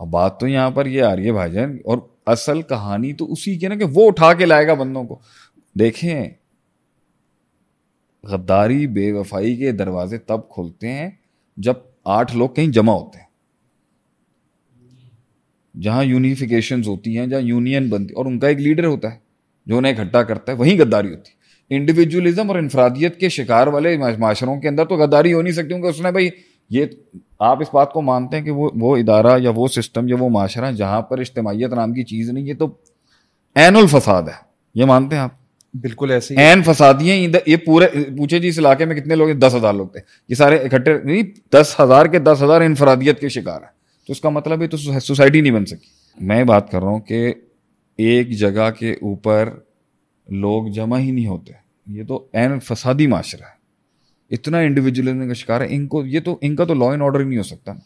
A: अब बात तो यहाँ पर ये आ रही है भाईजान और असल कहानी तो उसी की ना कि वो उठा के लाएगा बंदों को देखें गद्दारी बेवफाई के दरवाजे तब खुलते हैं जब आठ लोग कहीं जमा होते हैं जहाँ यूनिफिकेशन होती हैं जहाँ यूनियन बनती और उनका एक लीडर होता है जो उन्हें इकट्ठा करता है वहीं गद्दारी होती है इंडिविजुअलिज्म और इनफरादियत के शिकार वाले माशरों के अंदर तो गद्दारी हो नहीं सकती क्योंकि उसने भाई ये आप इस बात को मानते हैं कि वो वो इदारा या वो सिस्टम या वो माशरा जहाँ पर इज्तमाहीत नाम की चीज़ नहीं है तो एनुल फसाद है ये मानते हैं आप
B: बिल्कुल ऐसे ही एन
A: फसादियाँ ये पूरे पूछे जी इस इलाके में कितने लोग दस हज़ार लोग थे ये सारे इकट्ठे नहीं दस हज़ार के दस हज़ार इनफरादियत के शिकार हैं तो इसका मतलब है तो सोसाइटी नहीं बन सकी मैं बात कर रहा हूँ कि एक जगह के ऊपर लोग जमा ही नहीं होते ये तो एन फसादी माशरा है इतना इंडिविजुअलिज्म का शिकार है इनको ये तो इनका तो लॉ एंड ऑर्डर ही नहीं हो सकता ना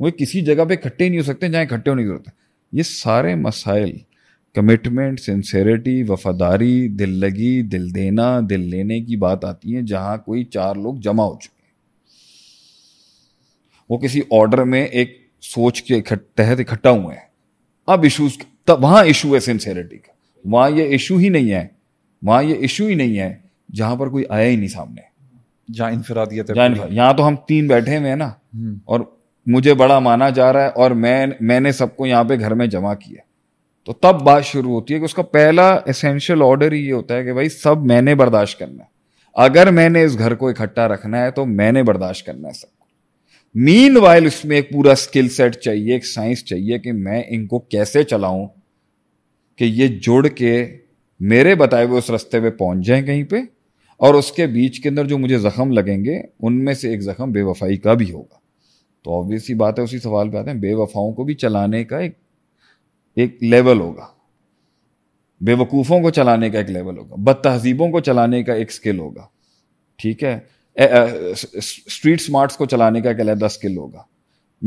A: वो किसी जगह पे इकट्ठे नहीं हो सकते जहाँ इकट्ठे होने की जरूरत है ये सारे मसाइल कमिटमेंट सिंसेरिटी वफादारी दिल लगी दिल देना दिल लेने की बात आती है जहाँ कोई चार लोग जमा हो चुके हैं वो किसी ऑर्डर में एक सोच के तहत इकट्ठा हुए हैं अब इशूज तब इशू है सिंसेरिटी का वहां ये इशू ही नहीं है वहां ये इशू ही नहीं है जहां पर कोई आया ही नहीं सामने जहां इनफरादियत यहाँ तो हम तीन बैठे हुए हैं ना हम्म। और मुझे बड़ा माना जा रहा है और मैं मैंने सबको यहाँ पे घर में जमा किया तो तब बात शुरू होती है कि उसका पहला एसेंशियल ऑर्डर ही ये होता है कि भाई सब मैंने बर्दाश्त करना है अगर मैंने इस घर को इकट्ठा रखना है तो मैंने बर्दाश्त करना है सब मीन वाइल उसमें एक पूरा स्किल सेट चाहिए एक साइंस चाहिए कि मैं इनको कैसे चलाऊं कि ये जुड़ के मेरे बताए हुए उस रास्ते पे पहुंच जाए कहीं पे और उसके बीच के अंदर जो मुझे ज़ख्म लगेंगे उनमें से एक ज़ख्म बेवफाई का भी होगा तो ऑब्वियस ही बात है उसी सवाल पे आते हैं बेवफाओं को भी चलाने का एक एक लेवल होगा बेवकूफ़ों को चलाने का एक लेवल होगा बदतहजीबों को चलाने का एक स्किल होगा ठीक है स्ट्रीट स्मार्ट्स को चलाने का एक अलहदा स्किल होगा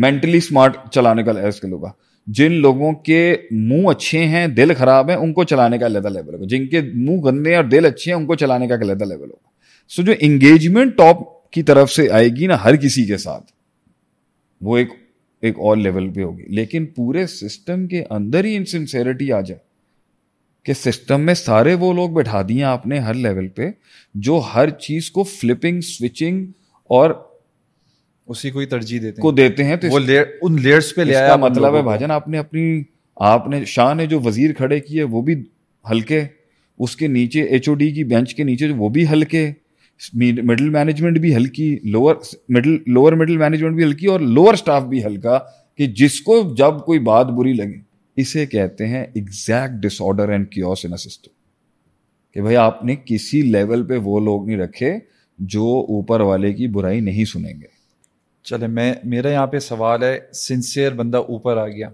A: मेंटली स्मार्ट चलाने का अलहदा स्किल होगा जिन लोगों के मुंह अच्छे हैं दिल खराब है उनको चलाने का अलहदा लेवल होगा जिनके मुंह गंदे हैं और दिल अच्छे हैं उनको चलाने का अलहदा लेवल होगा सो जो इंगेजमेंट टॉप की तरफ से आएगी ना हर किसी के साथ वो एक एक और लेवल पे होगी लेकिन पूरे सिस्टम के अंदर ही इनसिंसेरिटी आ जाए कि सिस्टम में सारे वो लोग बैठा दिए आपने हर लेवल पे जो हर चीज को फ्लिपिंग स्विचिंग और उसी
B: को ही तरजीह देते को देते हैं तो वो लेयर
A: उन लेयर्स पे ले आया मतलब है भाजन आपने अपनी आपने शाह ने जो वजीर खड़े किए वो भी हल्के उसके नीचे एच की बेंच के नीचे वो भी हल्के मिडिल मैनेजमेंट भी हल्की lower middle lower middle management भी हल्की और लोअर स्टाफ भी हल्का कि जिसको जब कोई बात बुरी लगे इसे कहते हैं exact disorder and chaos in system कि भाई आपने किसी लेवल पे वो लोग नहीं रखे जो ऊपर वाले की बुराई नहीं सुनेंगे
B: चले मैं मेरा यहाँ पे सवाल है सिंसियर बंदा ऊपर आ गया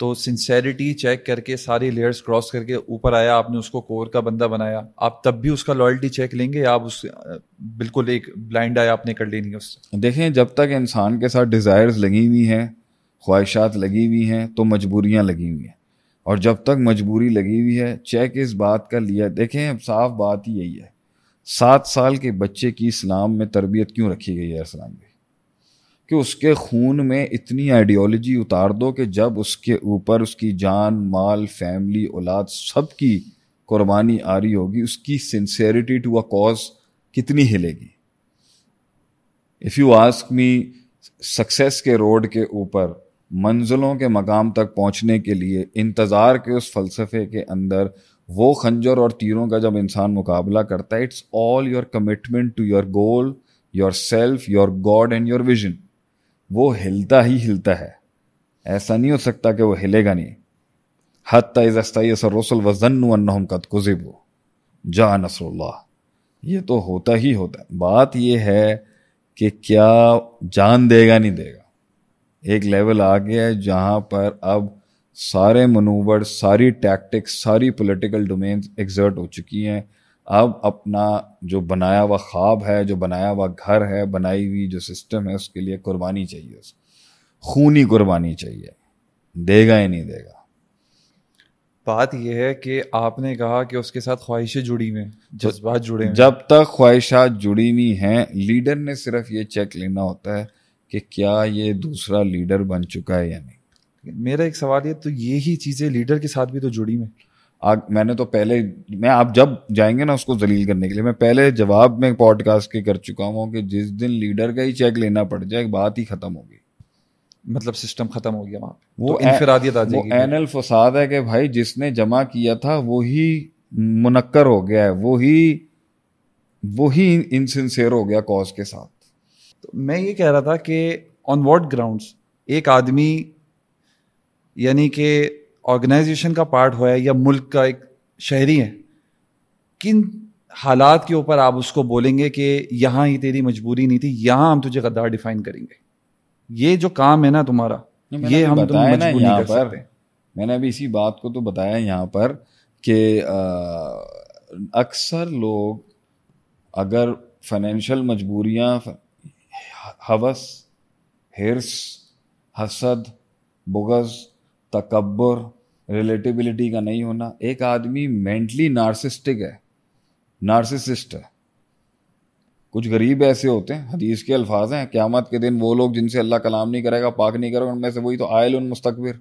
B: तो सिंसेरिटी चेक करके सारी लेयर्स क्रॉस करके ऊपर आया आपने उसको कोर का बंदा बनाया आप तब भी उसका लॉयल्टी चेक लेंगे या आप उस बिल्कुल एक ब्लाइंड आया आपने कर लेनी है उससे
A: देखें जब तक इंसान के साथ डिज़ायर्स लगी हुई हैं ख्वाहिशात लगी हुई हैं तो मजबूरियाँ लगी हुई हैं और जब तक मजबूरी लगी हुई है चेक इस बात का लिया देखें अब साफ बात ही यही है सात साल के बच्चे की इस्लाम में तरबियत क्यों रखी गई है इस्लाम में कि उसके खून में इतनी आइडियोलॉजी उतार दो कि जब उसके ऊपर उसकी जान माल फैमिली औलाद सब की कुर्बानी आ रही होगी उसकी सिंसेरिटी टू अ कॉज कितनी हिलेगी if you ask me success के रोड के ऊपर मंजिलों के मकाम तक पहुंचने के लिए इंतज़ार के उस फलसफे के अंदर वो खंजर और तीरों का जब इंसान मुकाबला करता है it's all your commitment to your goal your self your God and your vision वो हिलता ही हिलता है ऐसा नहीं हो सकता कि वो हिलेगा नहीं हत रसुल वजन कद कुजिब जा नसरुल्ला ये तो होता ही होता है बात यह है कि क्या जान देगा नहीं देगा एक लेवल आ गया है जहाँ पर अब सारे मनूवर सारी टैक्टिक्स सारी पॉलिटिकल डोमेन एग्जर्ट हो चुकी हैं अब अपना जो बनाया हुआ ख्वाब है जो बनाया हुआ घर है बनाई हुई जो सिस्टम है उसके लिए कुर्बानी चाहिए उस खूनी कुर्बानी चाहिए देगा या नहीं देगा
B: बात यह है कि आपने कहा कि उसके साथ ख्वाहिशें जुड़ी हुई जज्बात जुड़े जब
A: तक ख्वाहिशात जुड़ी हुई हैं लीडर ने सिर्फ ये चेक लेना होता है कि क्या ये दूसरा लीडर बन चुका है या
B: नहीं मेरा एक सवाल ये तो ये ही चीज़ें लीडर के साथ भी तो जुड़ी हुई
A: आग मैंने तो पहले मैं आप जब जाएंगे ना उसको जलील करने के लिए मैं पहले जवाब में पॉडकास्ट के कर चुका हूँ कि जिस दिन लीडर का ही चेक लेना पड़ जाए बात
B: ही ख़त्म होगी मतलब सिस्टम खत्म हो गया वहाँ वो तो इनफरादियत आ जाएगी एन एल
A: फसाद है कि भाई जिसने जमा किया था वो ही मुनक्कर हो गया है वो ही
B: वो ही इनसिंसियर हो गया कॉज के साथ मैं ये कह रहा था कि ऑन वॉट ग्राउंड्स एक आदमी यानी कि ऑर्गेनाइजेशन का पार्ट हो या मुल्क का एक शहरी है किन हालात के ऊपर आप उसको बोलेंगे कि यहाँ ही तेरी मजबूरी नहीं थी यहाँ हम तुझे गद्दार डिफाइन करेंगे ये जो काम है ना तुम्हारा ये हम तुम्हें मजबूर नहीं कर सकते मैंने अभी इसी
A: बात को तो बताया यहाँ पर कि अक्सर लोग अगर फाइनेंशियल मजबूरियाँ हवस हिर्स हसद बुगज़ तकबर रिलेटिबिलिटी का नहीं होना एक आदमी मेंटली नार्सिस्टिक है नार्सिसिस्ट है कुछ गरीब ऐसे होते हैं हदीस के अल्फाज हैं क़्यामत के दिन वो लोग जिनसे अल्लाह कलाम नहीं करेगा पाक नहीं करेगा उनमें से वही तो आयल उन मुस्तकबिर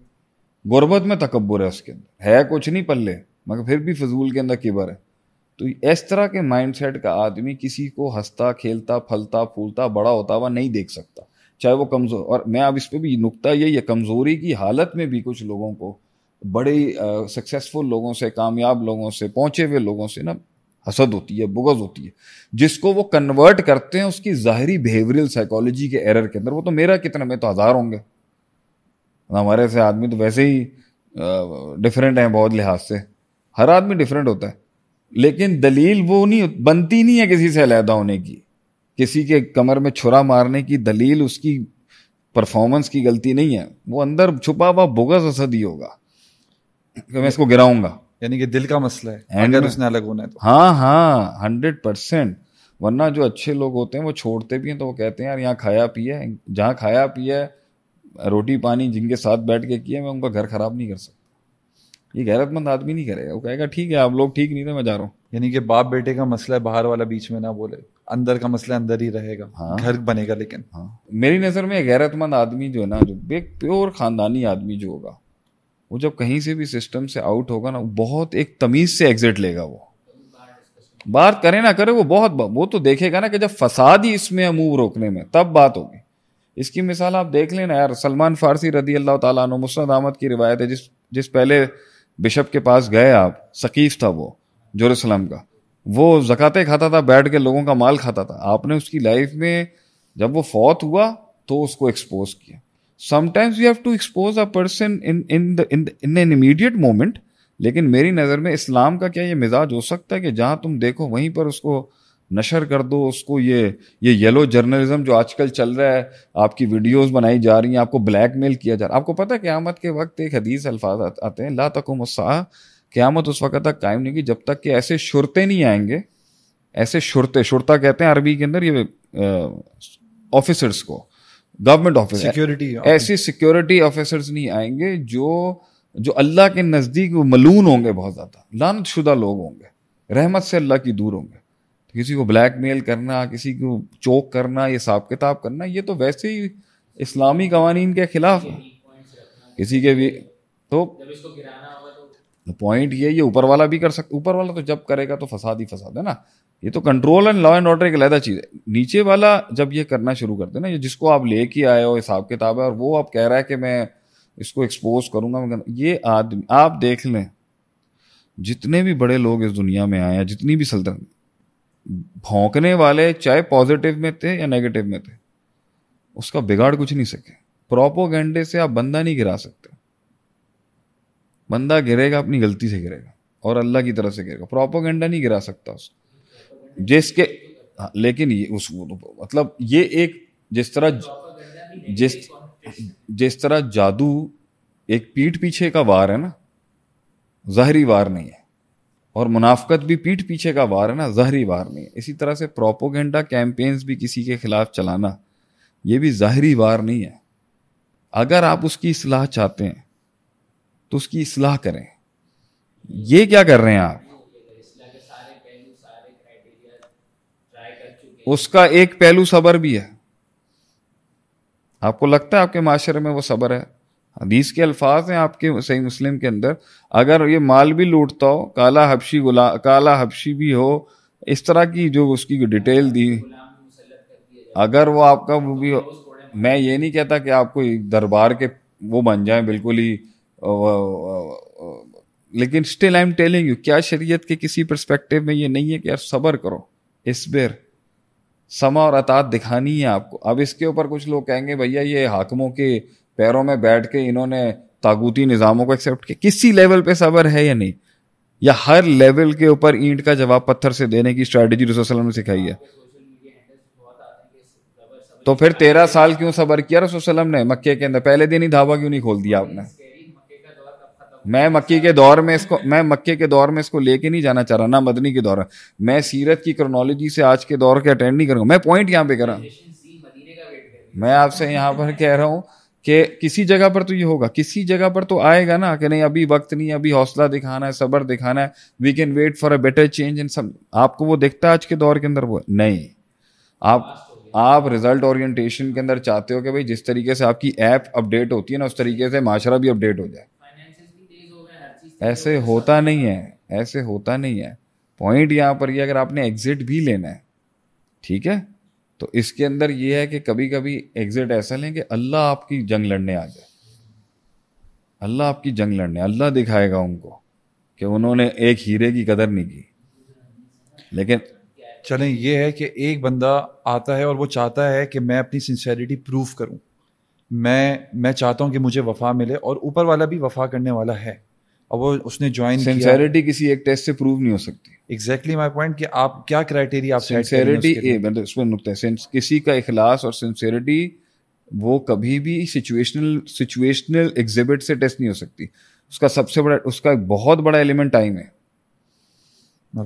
A: गुरबत में तकबर है उसके अंदर है कुछ नहीं पल्ले मगर फिर भी फजूल के अंदर किबर है तो इस तरह के माइंडसेट का आदमी किसी को हंसता खेलता फलता फूलता बड़ा होता हुआ नहीं देख सकता चाहे वो कमज़ोर और मैं अब इस पर भी नुकता ये, या कमज़ोरी की हालत में भी कुछ लोगों को बड़े सक्सेसफुल लोगों से कामयाब लोगों से पहुंचे हुए लोगों से ना हसद होती है बुगज होती है जिसको वो कन्वर्ट करते हैं उसकी ज़ाहरी बिहेवियरल साइकोलॉजी के एरर के अंदर वो तो मेरा कितना मैं तो हज़ार होंगे हमारे से आदमी तो वैसे ही डिफरेंट हैं बहुत लिहाज से हर आदमी डिफरेंट होता है लेकिन दलील वो नहीं बनती नहीं है किसी से अलहदा होने की किसी के कमर में छुरा मारने की दलील उसकी परफॉर्मेंस की गलती नहीं है वो अंदर छुपा हुआ बोगस असद ही होगा कि तो मैं इसको गिराऊंगा
B: यानी कि दिल का मसला है अगर उसने अलग होना है तो
A: हाँ हाँ हंड्रेड परसेंट वरना जो अच्छे लोग होते हैं वो छोड़ते भी हैं तो वो कहते हैं यार यहाँ खाया पिया जहाँ खाया पिया रोटी पानी जिनके साथ बैठ के किया मैं उनका घर खराब नहीं कर सकता
B: ये गैरतमंद आदमी नहीं करेगा वो कहेगा ठीक है आप लोग ठीक नहीं थे मैं जा रहा हूँ यानी कि बाप बेटे का मसला है बाहर वाला बीच में ना बोले अंदर का मसला अंदर ही रहेगा हाँ घर बनेगा लेकिन हाँ मेरी नज़र
A: में गैरतमंद आदमी जो है ना जो एक प्योर खानदानी आदमी जो होगा वो जब कहीं से भी सिस्टम से आउट होगा ना बहुत एक तमीज़ से एग्जिट लेगा वो बात करे ना करे वो बहुत वो तो देखेगा ना कि जब फसाद ही इसमें मुंह रोकने में तब बात होगी इसकी मिसाल आप देख लेना यार सलमान फारसी रदी अल्लाह तुम मुस्द अहमद की रिवायत है जिस जिस पहले बिशप के पास गए आप सकीफ था वो जोरूसलम का वो जक़ाते खाता था बैठ के लोगों का माल खाता था आपने उसकी लाइफ में जब वो फौत हुआ तो उसको एक्सपोज किया sometimes you have to expose a person in in in in an immediate moment लेकिन मेरी नज़र में इस्लाम का क्या ये मिजाज हो सकता है कि जहाँ तुम देखो वहीं पर उसको नशर कर दो उसको ये ये येलो जर्नलिज्म जो आजकल चल रहा है आपकी वीडियोस बनाई जा रही हैं आपको ब्लैकमेल किया जा रहा है आपको पता है क्यामत के वक्त एक हदीस अल्फाज आते हैं ला तक मसाह क्यामत उस वक्त तक कायम नहीं की जब तक कि ऐसे शुरते नहीं आएंगे ऐसे शुरते शुरता कहते हैं अरबी के अंदर ये ऑफिसर्स को गवर्नमेंट ऑफिस सिक्योरिटी ऐसे सिक्योरिटी ऑफिसर्स नहीं आएंगे जो जो अल्लाह के नज़दीक मलून होंगे बहुत ज़्यादा लानत शुदा लोग होंगे रहमत से अल्लाह की दूर होंगे किसी को ब्लैकमेल करना किसी को चोक करना ये साफ किताब करना ये तो वैसे ही इस्लामी कवानीन के खिलाफ है किसी के भी तो पॉइंट ये ये ऊपर वाला भी कर सक ऊपर वाला तो जब करेगा तो फसाद ही फसाद है ना ये तो control and law and order एक लहदा चीज़ है नीचे वाला जब ये करना शुरू करते ना ये जिसको आप ले के आए हो हिसाब किताब है और वो आप कह रहा है कि मैं इसको एक्सपोज करूंगा मैं ये आदमी आप देख लें जितने भी बड़े लोग इस दुनिया में आए हैं जितनी भी सल्तनत भौंकने वाले चाहे पॉजिटिव में थे या नेगेटिव में थे उसका बिगाड़ कुछ नहीं सके प्रोपोगंडे से आप बंदा नहीं गिरा सकते बंदा गिरेगा अपनी गलती से गिरेगा और अल्लाह की तरफ से गिरेगा प्रोपोगेंडा नहीं गिरा सकता उसको जिसके हाँ, लेकिन ये उस मतलब ये एक जिस तरह जिस जिस तरह जादू एक पीठ पीछे का वार है ना जहरी वार नहीं है और मुनाफ्त भी पीठ पीछे का वार है ना जहरी वार नहीं है इसी तरह से प्रोपोगेंडा कैंपेन्स भी किसी के खिलाफ चलाना ये भी ज़ाहरी वार नहीं है अगर आप उसकी असलाह चाहते हैं तो उसकी असलाह करें ये क्या कर रहे हैं आप उसका एक पहलू सबर भी है आपको लगता है आपके माशरे में वो सबर है हदीस के अल्फाज हैं आपके सही मुस्लिम के अंदर अगर ये माल भी लूटता हो काला हबशी गुला काला हबशी भी हो इस तरह की जो उसकी डिटेल दी अगर वो आपका वो भी मैं ये नहीं कहता कि आपको दरबार के वो बन जाए बिल्कुल ही लेकिन still I am telling you क्या शरीयत के किसी परस्पेक्टिव में ये नहीं है कि यार सबर करो इस बेर समा और अतात दिखानी है आपको अब इसके ऊपर कुछ लोग कहेंगे भैया ये हाकमों के पैरों में बैठ के इन्होंने तागूती निज़ामों को एक्सेप्ट किया किसी लेवल पे सबर है या नहीं या हर लेवल के ऊपर ईंट का जवाब पत्थर से देने की स्ट्रैटेजी रसोल्लम ने सिखाई है तो फिर तेरह साल क्यों सबर किया रसोल्लम ने मक्के के अंदर पहले दिन ही धावा क्यों नहीं खोल दिया आपने मैं मक्की के दौर में इसको मैं मक्के के दौर में इसको लेके नहीं जाना चाह रहा ना मदनी के दौर मैं सीरत की क्रोनोलॉजी से आज के दौर के अटेंड नहीं करूँगा मैं पॉइंट यहाँ पे कर रहा मैं आपसे यहाँ पर कह रहा हूँ कि किसी जगह पर तो ये होगा किसी जगह पर तो आएगा ना कि नहीं अभी वक्त नहीं है अभी हौसला दिखाना है सबर दिखाना है we can wait for a better change in सब आपको वो दिखता है आज के दौर के अंदर वो नहीं आप आप रिजल्ट ओरिएंटेशन के अंदर चाहते हो कि भाई जिस तरीके से आपकी ऐप अपडेट होती है ना उस तरीके से माशरा भी अपडेट हो जाए ऐसे होता नहीं है ऐसे होता नहीं है पॉइंट यहाँ पर ये अगर आपने एग्जिट भी लेना है ठीक है तो इसके अंदर यह है कि कभी कभी एग्जिट ऐसा लें कि अल्लाह आपकी जंग लड़ने आ जाए अल्लाह आपकी जंग लड़ने अल्लाह दिखाएगा उनको कि उन्होंने एक हीरे की कदर नहीं की लेकिन
B: चलें यह है कि एक बंदा आता है और वो चाहता है कि मैं अपनी सिंसेरिटी प्रूव करूं मैं मैं चाहता हूं कि मुझे वफा मिले और ऊपर वाला भी वफा करने वाला है अब वो उसने ज्वाइन सिंसेरिटी किसी एक टेस्ट से प्रूव नहीं हो सकती एग्जैक्टली माई पॉइंट कि आप क्या क्राइटेरिया आप सिंसेरिटी
A: मतलब इसमें नुकता है किसी का इखलास और सिंसेरिटी वो कभी भी सिचुएशनल सिचुएशनल एग्जिबिट से टेस्ट नहीं हो सकती उसका सबसे बड़ा उसका एक बहुत बड़ा एलिमेंट टाइम है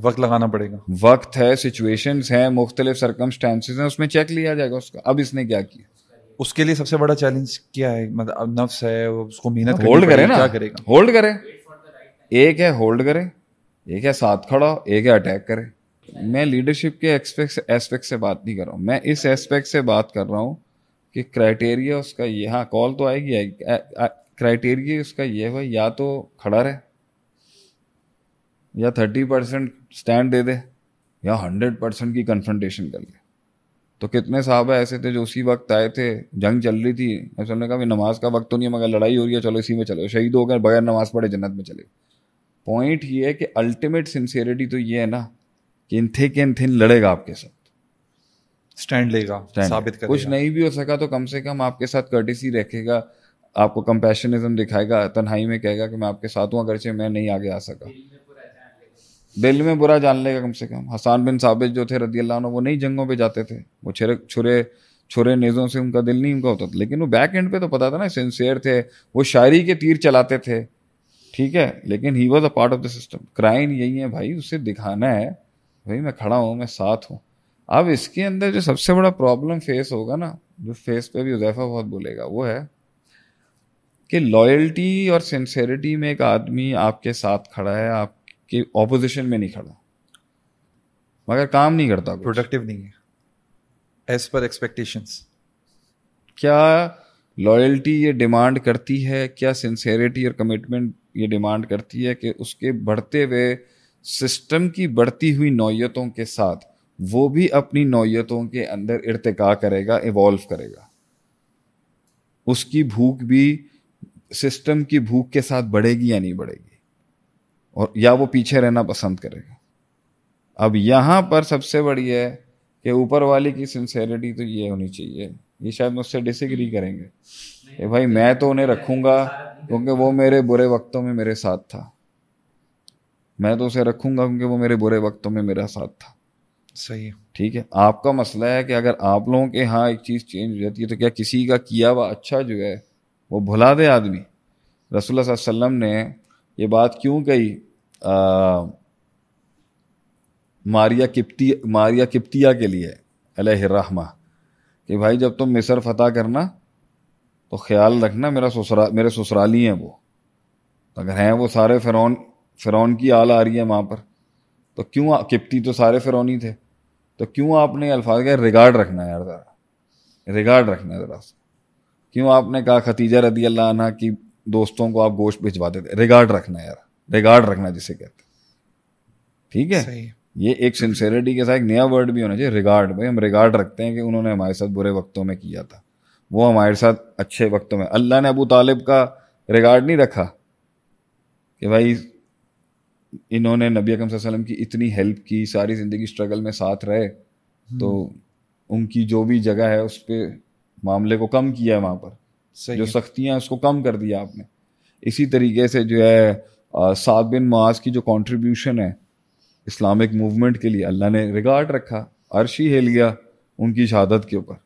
A: वक्त लगाना पड़ेगा वक्त है सिचुएशंस हैं मुख्तलिफ सरकमस्टांसेस हैं उसमें चेक लिया जाएगा उसका अब इसने क्या किया उसके लिए सबसे
B: बड़ा चैलेंज क्या है मतलब नफ्स है उसको मेहनत होल्ड हाँ, करे ना क्या करेगा
A: होल्ड करे एक है होल्ड करें एक है साथ खड़ा एक है अटैक करे मैं लीडरशिप के एस्पेक्ट से बात नहीं कर रहा हूँ मैं इस एस्पेक्ट से बात कर रहा हूँ कि क्राइटेरिया उसका ये हाँ कॉल तो आएगी क्राइटेरिया उसका ये है या तो खड़ा रहे या थर्टी परसेंट स्टैंड दे दे या हंड्रेड परसेंट की कन्फ्रंटेशन कर ले तो कितने साहब ऐसे थे जो उसी वक्त आए थे जंग चल रही थी ऐसे उन्होंने कहा नमाज का वक्त तो नहीं है मगर लड़ाई हो रही है चलो इसी में चलो शहीद हो गए बगैर नमाज पढ़े जन्नत में चले पॉइंट ये है कि अल्टीमेट सिंसियरिटी तो ये है ना कि इन थिक एंड थिन लड़ेगा आपके साथ स्टैंड लेगा Stand साबित करेगा कुछ नहीं भी हो सका तो कम से कम आपके साथ कर्टिसी रखेगा आपको कंपेशनिज्म दिखाएगा तन्हाई में कहेगा कि मैं आपके साथ हूँ अगरचे मैं नहीं आगे आ सका दिल में बुरा जान लेगा कम से कम हसान बिन साबित जो थे रदी अल्लाह वो नहीं जंगों पे जाते थे वो छुरे छुरे छुरे नेज़ों से उनका दिल नहीं उनका होता था लेकिन वो बैक एंड पे तो पता था ना सिंसियर थे वो शायरी के तीर चलाते थे ठीक है लेकिन he was a part of the system crime यही है भाई उसे दिखाना है भाई मैं खड़ा हूँ मैं साथ हूँ अब इसके अंदर जो सबसे बड़ा प्रॉब्लम फेस होगा ना जो फेस पे भी उदैफा बहुत बोलेगा वो है कि लॉयल्टी और सिंसेरिटी में एक आदमी आपके साथ खड़ा है आपके ऑपोजिशन में नहीं खड़ा मगर काम नहीं करता प्रोडक्टिव नहीं है
B: एज पर एक्सपेक्टेशन
A: क्या लॉयल्टी ये डिमांड करती है क्या सिंसेरिटी और कमिटमेंट ये डिमांड करती है कि उसके बढ़ते हुए सिस्टम की बढ़ती हुई नौीयतों के साथ वो भी अपनी नौीयतों के अंदर इरतका करेगा इवॉल्व करेगा उसकी भूख भी सिस्टम की भूख के साथ बढ़ेगी या नहीं बढ़ेगी और या वो पीछे रहना पसंद करेगा अब यहाँ पर सबसे बड़ी है कि ऊपर वाले की सिंसेरिटी तो ये होनी चाहिए ये शायद मुझसे डिसग्री करेंगे कि भाई मैं तो उन्हें रखूँगा क्योंकि वो मेरे बुरे वक्तों में मेरे साथ था मैं तो उसे रखूंगा क्योंकि वो मेरे बुरे वक्तों में मेरा साथ था सही है ठीक है आपका मसला है कि अगर आप लोगों के यहाँ एक चीज़ चेंज हो जाती है तो क्या किसी का किया हुआ अच्छा जो है वो भुला दे आदमी रसुल्ला ने ये बात क्यों कही मारिया किप्ती मारिया किप्तिया के लिए अलहमा कि भाई जब तुम मिसर फतेह करना तो ख्याल रखना मेरा ससुरा मेरे ससुराली हैं वो अगर हैं वो सारे फिरौन फिरौन की आल आ रही है वहाँ पर तो क्यों किप्ती तो सारे फिरौनी थे तो क्यों आपने अल्फाज का रिगार्ड रखना है यार ज़रा रिगार्ड रखना है ज़रा क्यों आपने कहा खतीजा रदी अल्लाह की दोस्तों को आप गोश्त भिजवाते थे रिगार्ड रखना यार रिगार्ड रखना जिसे कहते ठीक है सही। ये एक सिंसेरिटी के साथ एक नया वर्ड भी होना चाहिए रिगार्ड भाई हम रिगार्ड रखते हैं कि उन्होंने हमारे साथ बुरे वक्तों में किया था वो हमारे साथ अच्छे वक्तों में अल्लाह ने अबू तालिब का रिगार्ड नहीं रखा कि भाई इन्होंने नबी अकम वसल्लम की इतनी हेल्प की सारी ज़िंदगी स्ट्रगल में साथ रहे तो हम्म। उनकी जो भी जगह है उस पर मामले को कम किया है वहाँ पर जो सख्तियाँ उसको कम कर दिया आपने इसी तरीके से जो है साद बिन मास की जो कॉन्ट्रीब्यूशन है इस्लामिक मूवमेंट के लिए अल्लाह ने रिगार्ड रखा अर्श ही हिल गया उनकी शहादत के ऊपर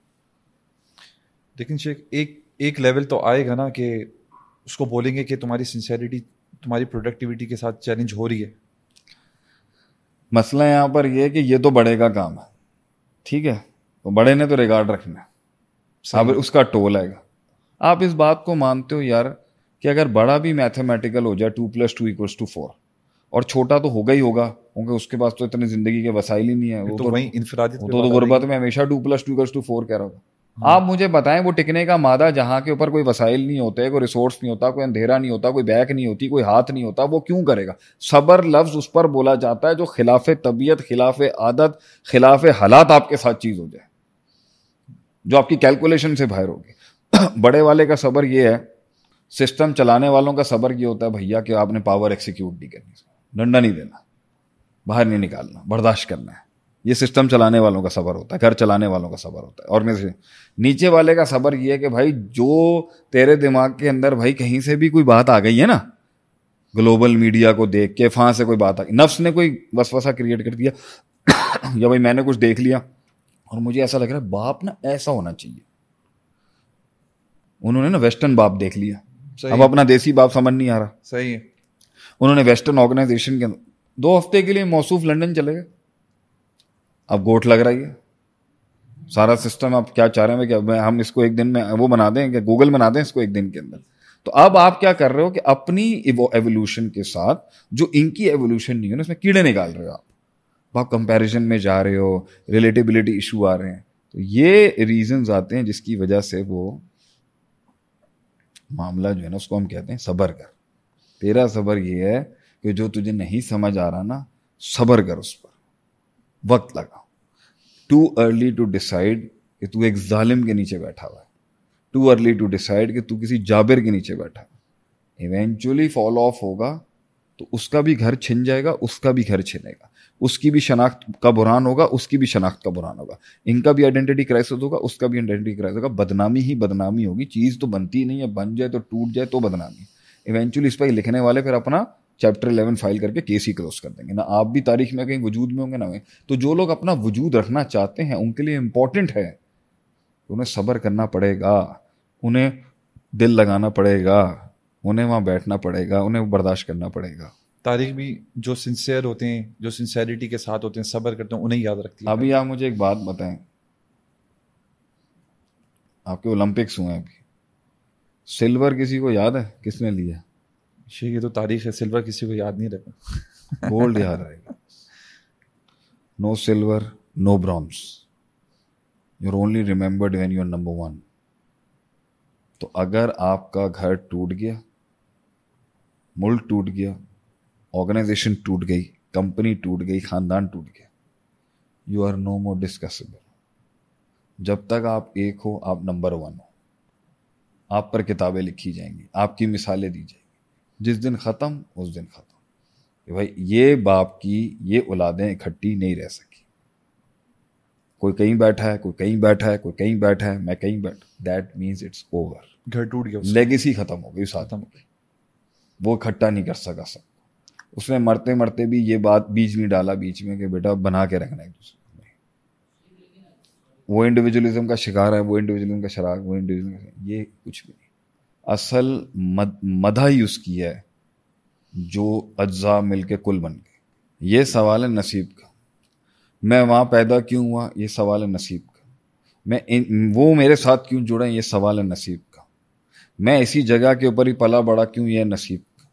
B: लेकिन शेख एक एक लेवल तो आएगा ना कि उसको बोलेंगे कि तुम्हारी सिंसेरिटी तुम्हारी प्रोडक्टिविटी के साथ चैलेंज हो रही है
A: मसला यहाँ पर यह है कि ये तो बड़ेगा काम है ठीक है तो बड़े ने तो रिगार्ड रखना अब उसका टोल आएगा आप इस बात को मानते हो यार कि अगर बड़ा भी मैथमेटिकल हो जाए two plus two equals to four और छोटा तो होगा ही होगा क्योंकि उसके पास तो इतने जिंदगी के वसाइल ही नहीं है वो तो, तो वही तो, तो, तो गुर्बत में हमेशा two plus two equals to four कह रहा होगा हाँ। आप मुझे बताएं वो टिकने का मादा जहाँ के ऊपर कोई वसाइल नहीं होते कोई रिसोर्स नहीं होता कोई अंधेरा नहीं होता कोई बैक नहीं होती कोई हाथ नहीं होता वो क्यों करेगा सबर लफ्ज़ उस पर बोला जाता है जो खिलाफ तबीयत खिलाफ आदत खिलाफ हालात आपके साथ चीज़ हो जाए जो आपकी कैलकुलेशन से बाहर होगी बड़े वाले का सबर ये है सिस्टम चलाने वालों का सबर ये होता है भैया कि आपने पावर एक्सिक्यूट नहीं करनी डंडा नहीं देना बाहर नहीं निकालना बर्दाश्त करना है ये सिस्टम चलाने वालों का सबर होता है घर चलाने वालों का सबर होता है ऑर्गेनाइजेशन नीचे वाले का सबर ये है कि भाई जो तेरे दिमाग के अंदर भाई कहीं से भी कोई बात आ गई है ना ग्लोबल मीडिया को देख के फां से कोई बात आ गई नफ्स ने कोई वसवसा क्रिएट कर दिया या भाई मैंने कुछ देख लिया और मुझे ऐसा लग रहा है बाप ना ऐसा होना चाहिए उन्होंने ना वेस्टर्न बाप देख
B: लिया अब अपना
A: देसी बाप समझ नहीं आ रहा सही है उन्होंने वेस्टर्न ऑर्गेनाइजेशन के दो हफ्ते के लिए मौसू लंडन चले गए अब गोट लग रही है सारा सिस्टम आप क्या चाह रहे हैं कि हम इसको एक दिन में वो बना दें कि गूगल बना दें इसको एक दिन के अंदर तो अब आप क्या कर रहे हो कि अपनी एवोल्यूशन के साथ जो इनकी एवोल्यूशन नहीं है ना उसमें कीड़े निकाल रहे हो आप आप कंपैरिजन में जा रहे हो रिलेटेबिलिटी इशू आ रहे हैं तो ये रीजंस आते हैं जिसकी वजह से वो मामला जो है ना उसको हम कहते हैं सबर कर तेरा सबर ये है कि जो तुझे नहीं समझ आ रहा ना सबर कर उस पर वक्त लगा टू अर्ली टू डिसाइड कि तू एक जालिम के नीचे बैठा हुआ है टू अर्ली टू डिसाइड कि तू किसी जाबिर के नीचे बैठा है इवेंचुअली फॉल ऑफ होगा तो उसका भी घर छिन जाएगा उसका भी घर छिनेगा उसकी भी शनाख्त का बुरान होगा उसकी भी शनाख्त का बुरान होगा इनका भी आइडेंटिटी क्राइसिस होगा उसका भी आइडेंटिटी क्राइसिस होगा बदनामी ही बदनामी होगी चीज़ तो बनती ही नहीं है बन जाए तो टूट जाए तो बदनामी इवेंचुअली इस पर लिखने वाले फिर अपना चैप्टर इलेवन फाइल करके केस ही क्रॉस कर देंगे ना आप भी तारीख में कहीं वजूद में होंगे ना तो जो लोग अपना वजूद रखना चाहते हैं उनके लिए इम्पोर्टेंट है उन्हें सब्र करना पड़ेगा उन्हें दिल लगाना पड़ेगा उन्हें वहाँ बैठना पड़ेगा उन्हें बर्दाश्त करना पड़ेगा
B: तारीख भी जो सिंसियर होते हैं जो सिंसेरिटी के साथ होते हैं सब्र करते हैं उन्हें याद रखती है
A: अभी आप मुझे एक बात बताएं आपके ओलंपिक्स हुए हैं अभी सिल्वर किसी को याद है किसने लिया की तो तारीख है सिल्वर किसी
B: को याद नहीं रहेगा गोल्ड याद रहेगा
A: no silver no bronze you're only remembered when you're number one तो अगर आपका घर टूट गया मुल्क टूट गया ऑर्गेनाइजेशन टूट गई कंपनी टूट गई खानदान टूट गया you are no more discussable जब तक आप एक हो आप नंबर वन हो आप पर किताबें लिखी जाएंगी आपकी मिसालें दी जाएंगी जिस दिन ख़त्म उस दिन ख़त्म कि भाई ये बाप की ये औलादें इकट्ठी नहीं रह सकी कोई कहीं बैठा है कोई कहीं बैठा है कोई कहीं बैठा है मैं कहीं बैठ दैट मीन्स इट्स ओवर घर टूट गया लेगेसी ख़त्म हो गई साथ हो गई वो इकट्ठा नहीं कर सका सब उसने मरते मरते भी ये बात बीच में डाला बीच में कि बेटा बना के रखना एक दूसरे वो इंडिविजुअलिज्म का शिकार है वो इंडिविजुअलिज्म का शराब वो इंडिविजुअलिज्म ये कुछ भी असल मद, मदा यूज़ किया है जो अज्जा मिल के कुल बन गए ये सवाल है नसीब का मैं वहाँ पैदा क्यों हुआ ये सवाल है नसीब का मैं इन वो मेरे साथ क्यों जुड़े ये सवाल है नसीब का मैं इसी जगह के ऊपर ही पला बड़ा क्यों ये नसीब का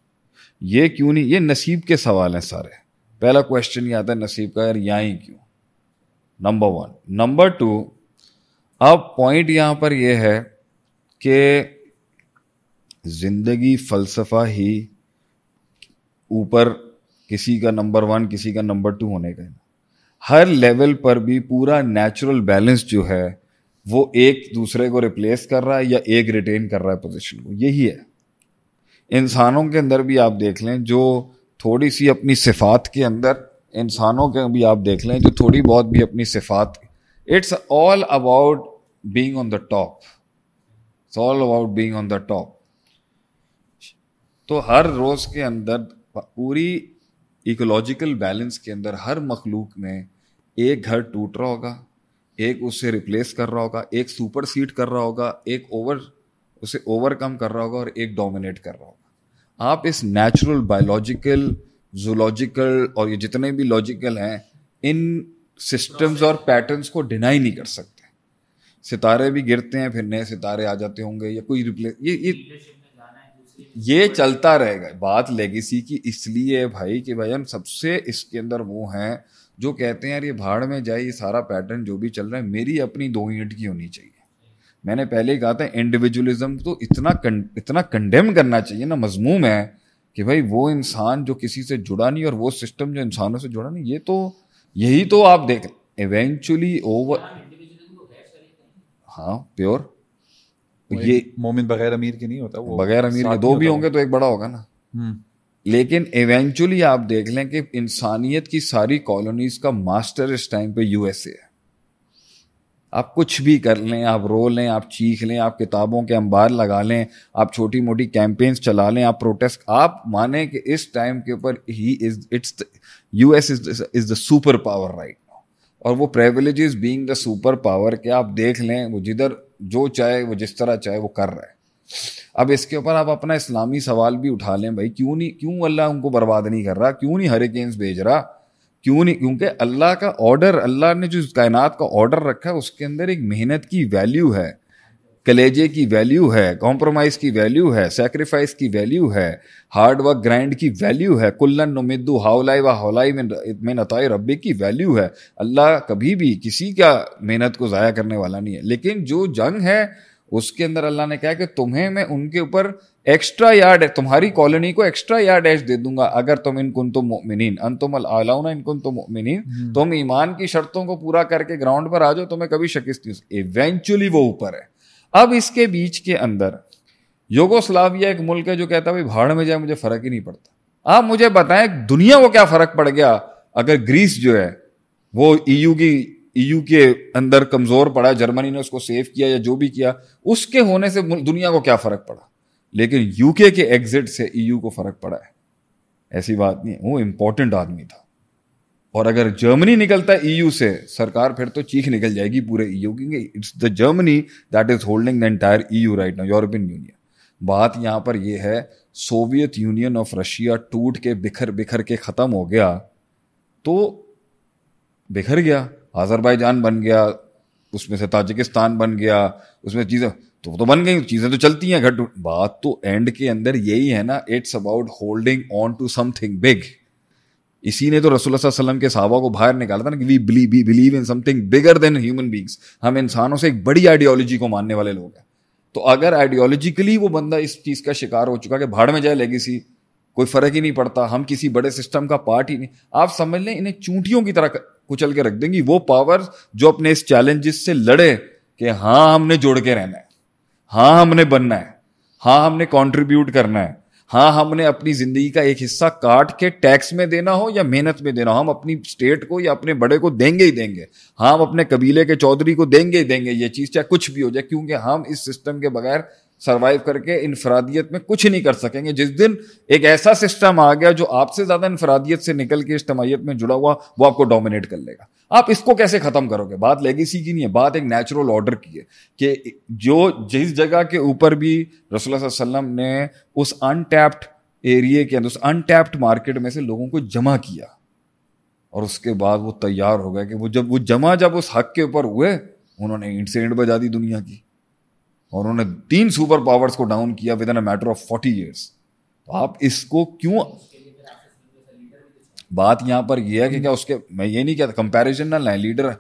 A: ये क्यों नहीं ये नसीब के सवाल हैं सारे पहला क्वेश्चन ये आता है नसीब का यार यहाँ ही क्यों नंबर वन नंबर टू अब पॉइंट यहाँ पर यह है कि ज़िंदगी फ़लसफ़ा ही ऊपर किसी का नंबर वन किसी का नंबर टू होने का है हर लेवल पर भी पूरा नेचुरल बैलेंस जो है वो एक दूसरे को रिप्लेस कर रहा है या एक रिटेन कर रहा है पोजीशन को यही है इंसानों के अंदर भी आप देख लें जो थोड़ी सी अपनी सिफात के अंदर इंसानों के भी आप देख लें जो थोड़ी बहुत भी अपनी सिफात it's all about being on the top it's all about being on the top तो हर रोज़ के अंदर पूरी इकोलॉजिकल बैलेंस के अंदर हर मखलूक में एक घर टूट रहा होगा एक उससे रिप्लेस कर रहा होगा एक सुपर सीट कर रहा होगा एक ओवर उसे ओवरकम कर रहा होगा और एक डोमिनेट कर रहा होगा आप इस नेचुरल बायोलॉजिकल जूलॉजिकल और ये जितने भी लॉजिकल हैं इन सिस्टम्स और पैटर्न्स को डिनाई नहीं कर सकते सितारे भी गिरते हैं फिर नए सितारे आ जाते होंगे या कोई रिप्लेस ये ये ये चलता रहेगा बात लेगेसी की इसलिए भाई कि भाई हम सबसे इसके अंदर वो हैं जो कहते हैं यार ये भाड़ में जाए ये सारा पैटर्न जो भी चल रहा है मेरी अपनी दो इंट की होनी चाहिए मैंने पहले ही कहा था इंडिविजुअलिज्म तो इतना कं, इतना कंडेम करना चाहिए ना मजमूम है कि भाई वो इंसान जो किसी से जुड़ा नहीं और वो सिस्टम जो इंसानों से जुड़ा नहीं ये तो यही तो आप देख
B: इवेंचुअली ओवर हाँ
A: प्योर ये
B: मोमिन बगैर अमीर के नहीं होता वो बगैर अमीर के दो भी होंगे तो एक बड़ा होगा ना हम्म।
A: लेकिन इवेंचुअली आप देख लें कि इंसानियत की सारी कॉलोनीज का मास्टर इस टाइम पे यूएसए है आप कुछ भी कर लें आप रो लें आप चीख लें आप किताबों के अंबार लगा लें आप छोटी मोटी कैंपेन्स चला लें आप प्रोटेस्ट आप माने कि इस टाइम के ऊपर he is it's US is is the super power right और वो privilege being the super power के आप देख लें वो जिधर जो चाहे वो जिस तरह चाहे वो कर रहा है अब इसके ऊपर आप अपना इस्लामी सवाल भी उठा लें भाई क्यों नहीं क्यों अल्लाह उनको बर्बाद नहीं कर रहा क्यों नहीं हरिकेन्स भेज रहा क्यों नहीं क्योंकि अल्लाह का ऑर्डर अल्लाह ने जो कायनात का ऑर्डर रखा है उसके अंदर एक मेहनत की वैल्यू है कलेजे की वैल्यू है कॉम्प्रोमाइज़ की वैल्यू है सेक्रीफाइस की वैल्यू है हार्ड वर्क ग्राइंड की वैल्यू है कुल्लन नुमिद्दू हाउलाई व हौलाई में में नताए रब्बे की वैल्यू है अल्लाह कभी भी किसी का मेहनत को ज़ाया करने वाला नहीं है लेकिन जो जंग है उसके अंदर अल्लाह ने कहा कि तुम्हें मैं उनके ऊपर एक्स्ट्रा यार्ड तुम्हारी कॉलोनी को एक्स्ट्रा यार्ड एश दे दूंगा अगर तुम इनकुन तुम मोमिन अनतुमल आलाउना इनकुन तो मोमिन हम्म। तुम ईमान की शर्तों को पूरा करके ग्राउंड पर आ जाओ तुम्हें कभी शकिस्त इवेंचुअली वो ऊपर है अब इसके बीच के अंदर योगोस्लाविया एक मुल्क है जो कहता भाई भाड़ में जाए मुझे फर्क ही नहीं पड़ता आप मुझे बताएं दुनिया को क्या फर्क पड़ गया अगर ग्रीस जो है वो ईयू e की ईयू e के अंदर कमजोर पड़ा जर्मनी ने उसको सेव किया या जो भी किया उसके होने से दुनिया को क्या फर्क पड़ा लेकिन यूके के एग्जिट से ईयू e को फर्क पड़ा है ऐसी बात नहीं है वो इम्पोर्टेंट आदमी था और अगर जर्मनी निकलता है ईयू e से सरकार फिर तो चीख निकल जाएगी पूरे ईयू e क्योंकि it's the Germany that is holding the entire EU right now European Union बात यहाँ पर यह है सोवियत यूनियन ऑफ रशिया टूट के बिखर बिखर के ख़त्म हो गया तो बिखर गया आज़रबाईजान बन गया उसमें से ताजिकिस्तान बन गया उसमें चीज़ें तो तो बन गई चीज़ें तो चलती हैं घट बात तो एंड के अंदर यही है ना it's about holding on to something big इसी ने तो रसूल वसल्लम के साहबा को बाहर निकाला था ना कि we believe we believe in something bigger than human beings हम इंसानों से एक बड़ी आइडियोलॉजी को मानने वाले लोग हैं तो अगर आइडियोलॉजिकली वो बंदा इस चीज़ का शिकार हो चुका कि भाड़ में जाए लेगेसी कोई फ़र्क ही नहीं पड़ता हम किसी बड़े सिस्टम का पार्ट ही नहीं आप समझ लें इन्हें चूंटियों की तरह कुचल के रख देंगी वो पावर जो अपने इस चैलेंजेस से लड़े कि हाँ हमने जोड़ के रहना है हाँ हमने बनना है हाँ हमने कॉन्ट्रीब्यूट करना है हाँ हमने अपनी जिंदगी का एक हिस्सा काट के टैक्स में देना हो या मेहनत में देना हो हम अपनी स्टेट को या अपने बड़े को देंगे ही देंगे हाँ हम अपने कबीले के चौधरी को देंगे ही देंगे ये चीज़ चाहे कुछ भी हो जाए क्योंकि हम इस सिस्टम के बगैर सरवाइव करके इनफरादियत में कुछ नहीं कर सकेंगे जिस दिन एक ऐसा सिस्टम आ गया जो आपसे ज्यादा इनफरादियत से निकल के इज्तमाहीत में जुड़ा हुआ वो आपको डोमिनेट कर लेगा आप इसको कैसे खत्म करोगे बात लेगेसी की नहीं है बात एक नेचुरल ऑर्डर की है कि जो जिस जगह के ऊपर भी रसोल्ला वसलम ने उस अनटैप्ड एरिए के अंदर उस अनटैप्ड मार्केट में से लोगों को जमा किया और उसके बाद वो तैयार हो गया कि वो जब वो जमा जब उस हक के ऊपर हुए उन्होंने इंसिडेंट बजा दी दुनिया की और उन्होंने तीन सुपर पावर्स को डाउन किया within a matter of forty years तो आप इसको क्यों बात यहां पर यह है कि क्या उसके मैं ये नहीं कहता कंपैरिजन ना लाए लीडर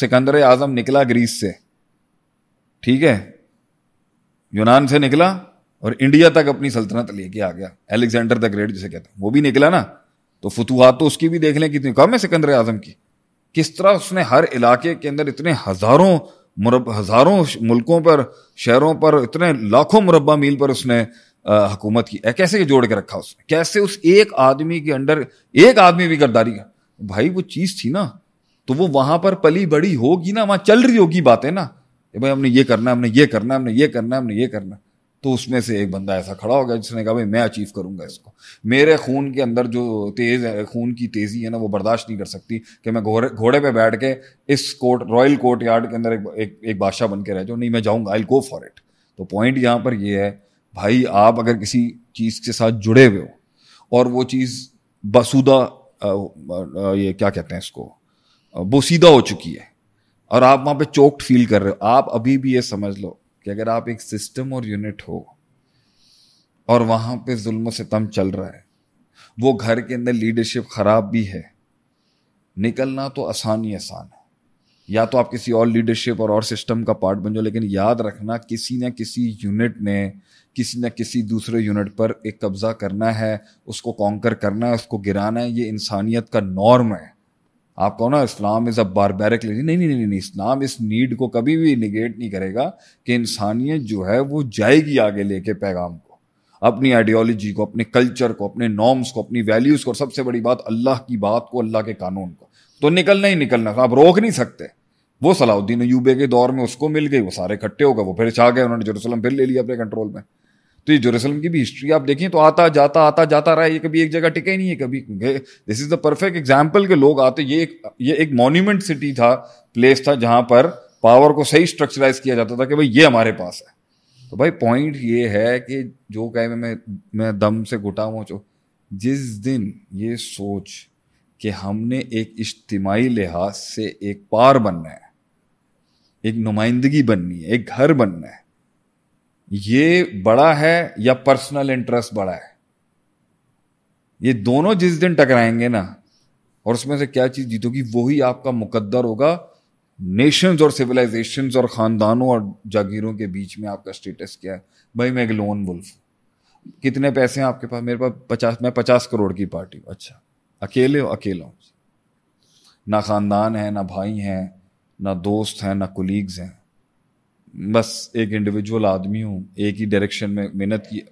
A: सिकंदर आजम निकला ग्रीस से ठीक है यूनान से निकला और इंडिया तक अपनी सल्तनत लेके आ गया एलेक्जेंडर द ग्रेट जिसे कहते हैं वो भी निकला ना तो फतूहत तो उसकी भी देख लें कितनी कम है सिकंदर आजम की किस तरह उसने हर इलाके के अंदर इतने हजारों मुरब हज़ारों मुल्कों पर शहरों पर इतने लाखों मुरबा मील पर उसने हुकूमत की कैसे जोड़ के रखा उसने कैसे उस एक आदमी के अंडर एक आदमी भी गद्दारी का भाई वो चीज़ थी ना तो वो वहाँ पर पली बड़ी होगी ना वहाँ चल रही होगी बातें ना कि भाई हमने ये करना हमने ये करना हमने ये करना हमने ये करना तो उसमें से एक बंदा ऐसा खड़ा हो गया जिसने कहा भाई मैं अचीव करूंगा इसको मेरे खून के अंदर जो तेज है खून की तेज़ी है ना वो बर्दाश्त नहीं कर सकती कि मैं घोड़े घोड़े पे बैठ के इस कोर्ट रॉयल कोर्ट यार्ड के अंदर एक एक, एक बादशाह बन के रह जाऊँ नहीं मैं जाऊँगा आई गो फॉर इट तो पॉइंट यहाँ पर यह है भाई आप अगर किसी चीज़ के साथ जुड़े हुए हो और वो चीज़ बसुदा ये क्या कहते हैं इसको बोसीदा हो चुकी है और आप वहाँ पे चोक्ड फील कर रहे हो आप अभी भी ये समझ लो कि अगर आप एक सिस्टम और यूनिट हो और वहाँ पे जुल्म सितम चल रहा है वो घर के अंदर लीडरशिप ख़राब भी है निकलना तो आसान ही आसान है या तो आप किसी और लीडरशिप और और सिस्टम का पार्ट बन जाओ लेकिन याद रखना किसी न किसी यूनिट ने किसी न किसी दूसरे यूनिट पर एक कब्ज़ा करना है उसको कॉन्कर करना है उसको गिराना है ये इंसानियत का नॉर्म है आप कहो ना इस्लाम इज़ अ बारबेरिक नहीं नहीं नहीं नहीं इस्लाम इस नीड को कभी भी निगेट नहीं करेगा कि इंसानियत जो है वो जाएगी आगे लेके पैगाम को अपनी आइडियोलॉजी को अपने कल्चर को अपने नॉर्म्स को अपनी वैल्यूज़ को और सबसे बड़ी बात अल्लाह की बात को अल्लाह के कानून को तो निकलना ही निकलना आप रोक नहीं सकते वो सलाउद्दीन यूबे के दौर में उसको मिल गई वो सारे इकट्ठे हो गए वो फिर छा गए उन्होंने जरूसलम फिर ले लिया अपने कंट्रोल में तो ये जेरूसलम की भी हिस्ट्री आप देखें तो आता जाता आता जाता रहा ये कभी एक जगह टिके ही नहीं है कभी this is the perfect example के लोग आते ये एक ये एक मोन्यूमेंट सिटी था प्लेस था जहाँ पर पावर को सही स्ट्रक्चराइज किया जाता था कि भाई ये हमारे पास है तो भाई पॉइंट ये है कि जो कहे मैं मैं दम से घुटा हुआ जिस दिन ये सोच कि हमने एक इज्तमाही लिहाज से एक पार बनना है एक नुमाइंदगी बननी है एक घर बनना है ये बड़ा है या पर्सनल इंटरेस्ट बड़ा है ये दोनों जिस दिन टकराएंगे ना और उसमें से क्या चीज जीतोगी वही आपका मुकद्दर होगा नेशंस और सिविलाइजेशन और खानदानों और जागीरों के बीच में आपका स्टेटस क्या है भाई मैं एक लोन वुल्फ कितने पैसे हैं आपके पास मेरे पास पचास मैं पचास करोड़ की पार्टी हूँ अच्छा अकेले हो अकेला हूँ ना खानदान है ना भाई हैं ना दोस्त हैं ना कुलीग्स हैं बस एक इंडिविजुअल आदमी हूँ एक ही डायरेक्शन में मेहनत की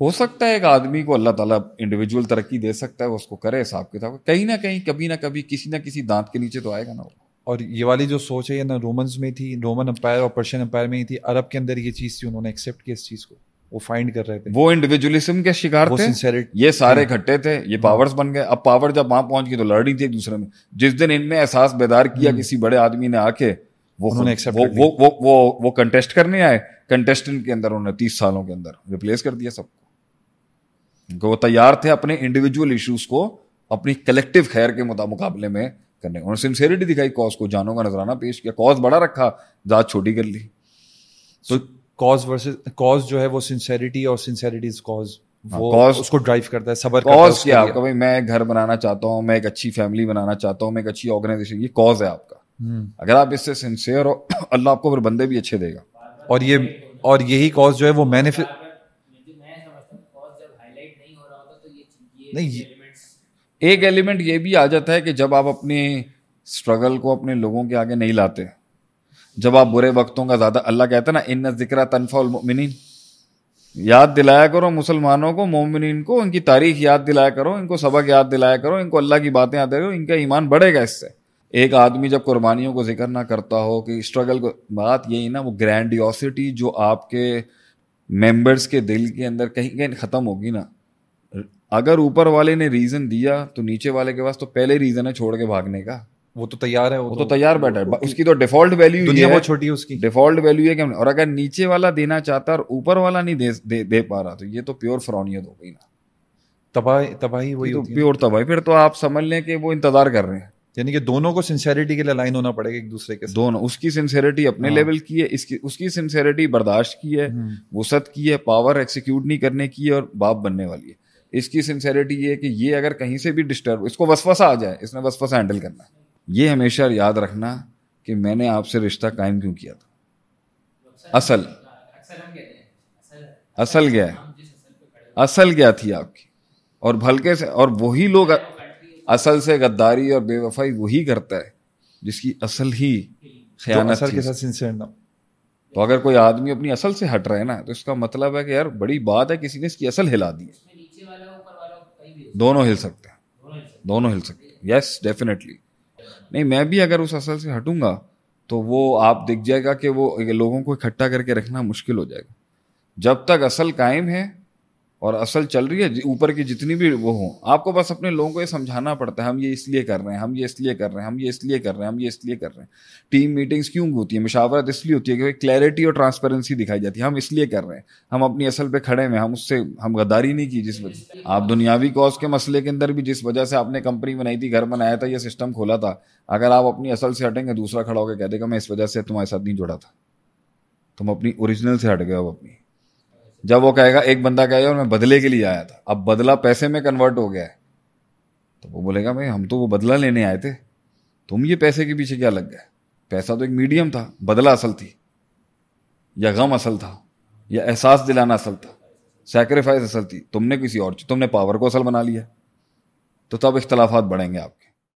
A: हो सकता है एक आदमी को अल्लाह ताला इंडिविजुअल तरक्की दे सकता है वो उसको करे हिसाब किताब
B: कहीं ना कहीं कभी ना कभी किसी ना किसी दांत के नीचे तो आएगा ना वो और ये वाली जो सोच है ये ना रोमन्स में थी रोमन अम्पायर और पर्शियन अम्पायर में ही थी अरब के अंदर ये चीज़ थी उन्होंने एक्सेप्ट किया इस चीज़ को वो फाइंड कर रहे थे
A: वो इंडिविजुअलिज्म के शिकार थे ये सारे इकट्ठे थे ये पावर्स बन गए अब पावर जब वहां पहुंच गई तो लड़ रही थी एक दूसरे में जिस दिन इनने एहसास बेदार किया हम्म। किसी बड़े आदमी ने आके वो उन्होंने वो, वो वो वो वो कंटेस्ट करने आए कंटेस्टेंट के अंदर उन्होंने तीस सालों के अंदर रिप्लेस कर दिया सबको उनको वो तैयार थे अपने इंडिविजुअल इश्यूज को अपनी कलेक्टिव खैर के मुकाबले में करने उन्होंने सिंसेरिटी दिखाई कॉज को जानों का नजराना पेश किया कॉज बड़ा रखा जात छोटी कर ली
B: तो कॉज वर्सेज कॉज जो है वो सिंसेरिटी और सिंसेरिटी इज कॉज वो उसको ड्राइव करता है सबर कॉज क्या आपका
A: भाई मैं घर बनाना चाहता हूँ मैं एक अच्छी फैमिली बनाना चाहता हूँ मैं एक अच्छी ऑर्गेनाइजेशन ये कॉज है आपका हम्म। अगर आप इससे सिंसियर हो अल्लाह आपको फिर बंदे भी अच्छे देगा
B: और ये और यही कॉज जो है वो मैंने फिर नहीं एक एलिमेंट ये भी आ जाता है कि जब आप अपने
A: स्ट्रगल को अपने लोगों के आगे नहीं लाते जब आप बुरे वक्तों का ज़्यादा अल्लाह कहता है ना इन जिक्र तनफ़ामिन याद दिलाया करो मुसलमानों को मोमिन को इनकी तारीख याद दिलाया करो इनको सबक याद दिलाया करो इनको अल्लाह की बातें याद करो इनका ईमान बढ़ेगा इससे एक आदमी जब कुर्बानियों को जिक्र ना करता हो कि स्ट्रगल को बात यही ना वो ग्रैंडियोसिटी जो आपके मेंबर्स के दिल के अंदर कहीं कहीं ख़त्म होगी ना अगर ऊपर वाले ने रीज़न दिया तो नीचे वाले के पास तो पहले रीज़न है छोड़ के भागने का वो तो तैयार है वो, वो तो, तो तैयार बैठा है उसकी तो डिफॉल्ट वैल्यू दुनिया है छोटी उसकी डिफॉल्ट वैल्यू है कि और अगर नीचे वाला देना चाहता और ऊपर वाला नहीं दे, दे, दे पा रहा तो ये तो प्योर फ्रॉनियत हो गई ना तबाही तबाही वही तो प्योर तबाही फिर तो आप समझ लें कि वो इंतजार कर रहे हैं यानी कि दोनों को सिंसेरिटी के लिए लाइन होना पड़ेगा एक दूसरे के साथ दोनों उसकी सिंसेरिटी अपने हाँ। लेवल की है इसकी उसकी सिंसेरिटी बर्दाश्त की है हम्म। वसत की है पावर एक्सिक्यूट नहीं करने की है और बाप बनने वाली है इसकी सिंसेरिटी ये है कि ये अगर कहीं से भी डिस्टर्ब इसको वसवसा आ जाए इसने वसवसा हैंडल करना है ये हमेशा याद रखना कि मैंने आपसे रिश्ता कायम क्यों किया था असल असल क्या असल क्या थी आपकी और भलके से और वही लोग असल से गद्दारी और बेवफाई वही करता है जिसकी असल ही असल के साथ सिंसियर ना तो अगर कोई आदमी अपनी असल से हट रहा है ना तो इसका मतलब है कि यार बड़ी बात है किसी ने इसकी असल हिला दी दोनों हिल सकते हैं दोनों हिल सकते हैं यस डेफिनेटली नहीं मैं भी अगर उस असल से हटूंगा तो वो आप दिख जाएगा कि वो लोगों को इकट्ठा करके रखना मुश्किल हो जाएगा जब तक असल कायम है और असल चल रही है ऊपर की जितनी भी वो हो आपको बस अपने लोगों को ये समझाना पड़ता है हम ये इसलिए कर रहे हैं हम ये इसलिए कर रहे हैं हम ये इसलिए कर रहे हैं हम ये इसलिए कर रहे हैं टीम मीटिंग्स क्यों होती है मशावरत इसलिए होती है क्योंकि क्लैरिटी और ट्रांसपेरेंसी दिखाई जाती है हम इसलिए कर रहे हैं हम अपनी असल पर खड़े हैं हम उससे हम गद्दारी नहीं की जिस वजह आप दुनियावी कॉज के मसले के अंदर भी जिस वजह से आपने कंपनी बनाई थी घर बनाया था यह सिस्टम खोला था अगर आप अपनी असल से हटेंगे दूसरा खड़ा होकर कह देगा मैं इस वजह से तुम्हारे साथ नहीं जुड़ा था तुम अपनी ओरिजिनल से हट गए हो अपनी जब वो कहेगा एक बंदा कहेगा और मैं बदले के लिए आया था अब बदला पैसे में कन्वर्ट हो गया है तो वो बोलेगा भाई हम तो वो बदला लेने आए थे तुम ये पैसे के पीछे क्या लग गए पैसा तो एक मीडियम था बदला असल थी या गम असल था या एहसास दिलाना असल था सेक्रीफाइस असल थी तुमने किसी और तुमने पावर को असल बना लिया तो तब इख्तलाफात बढ़ेंगे आपके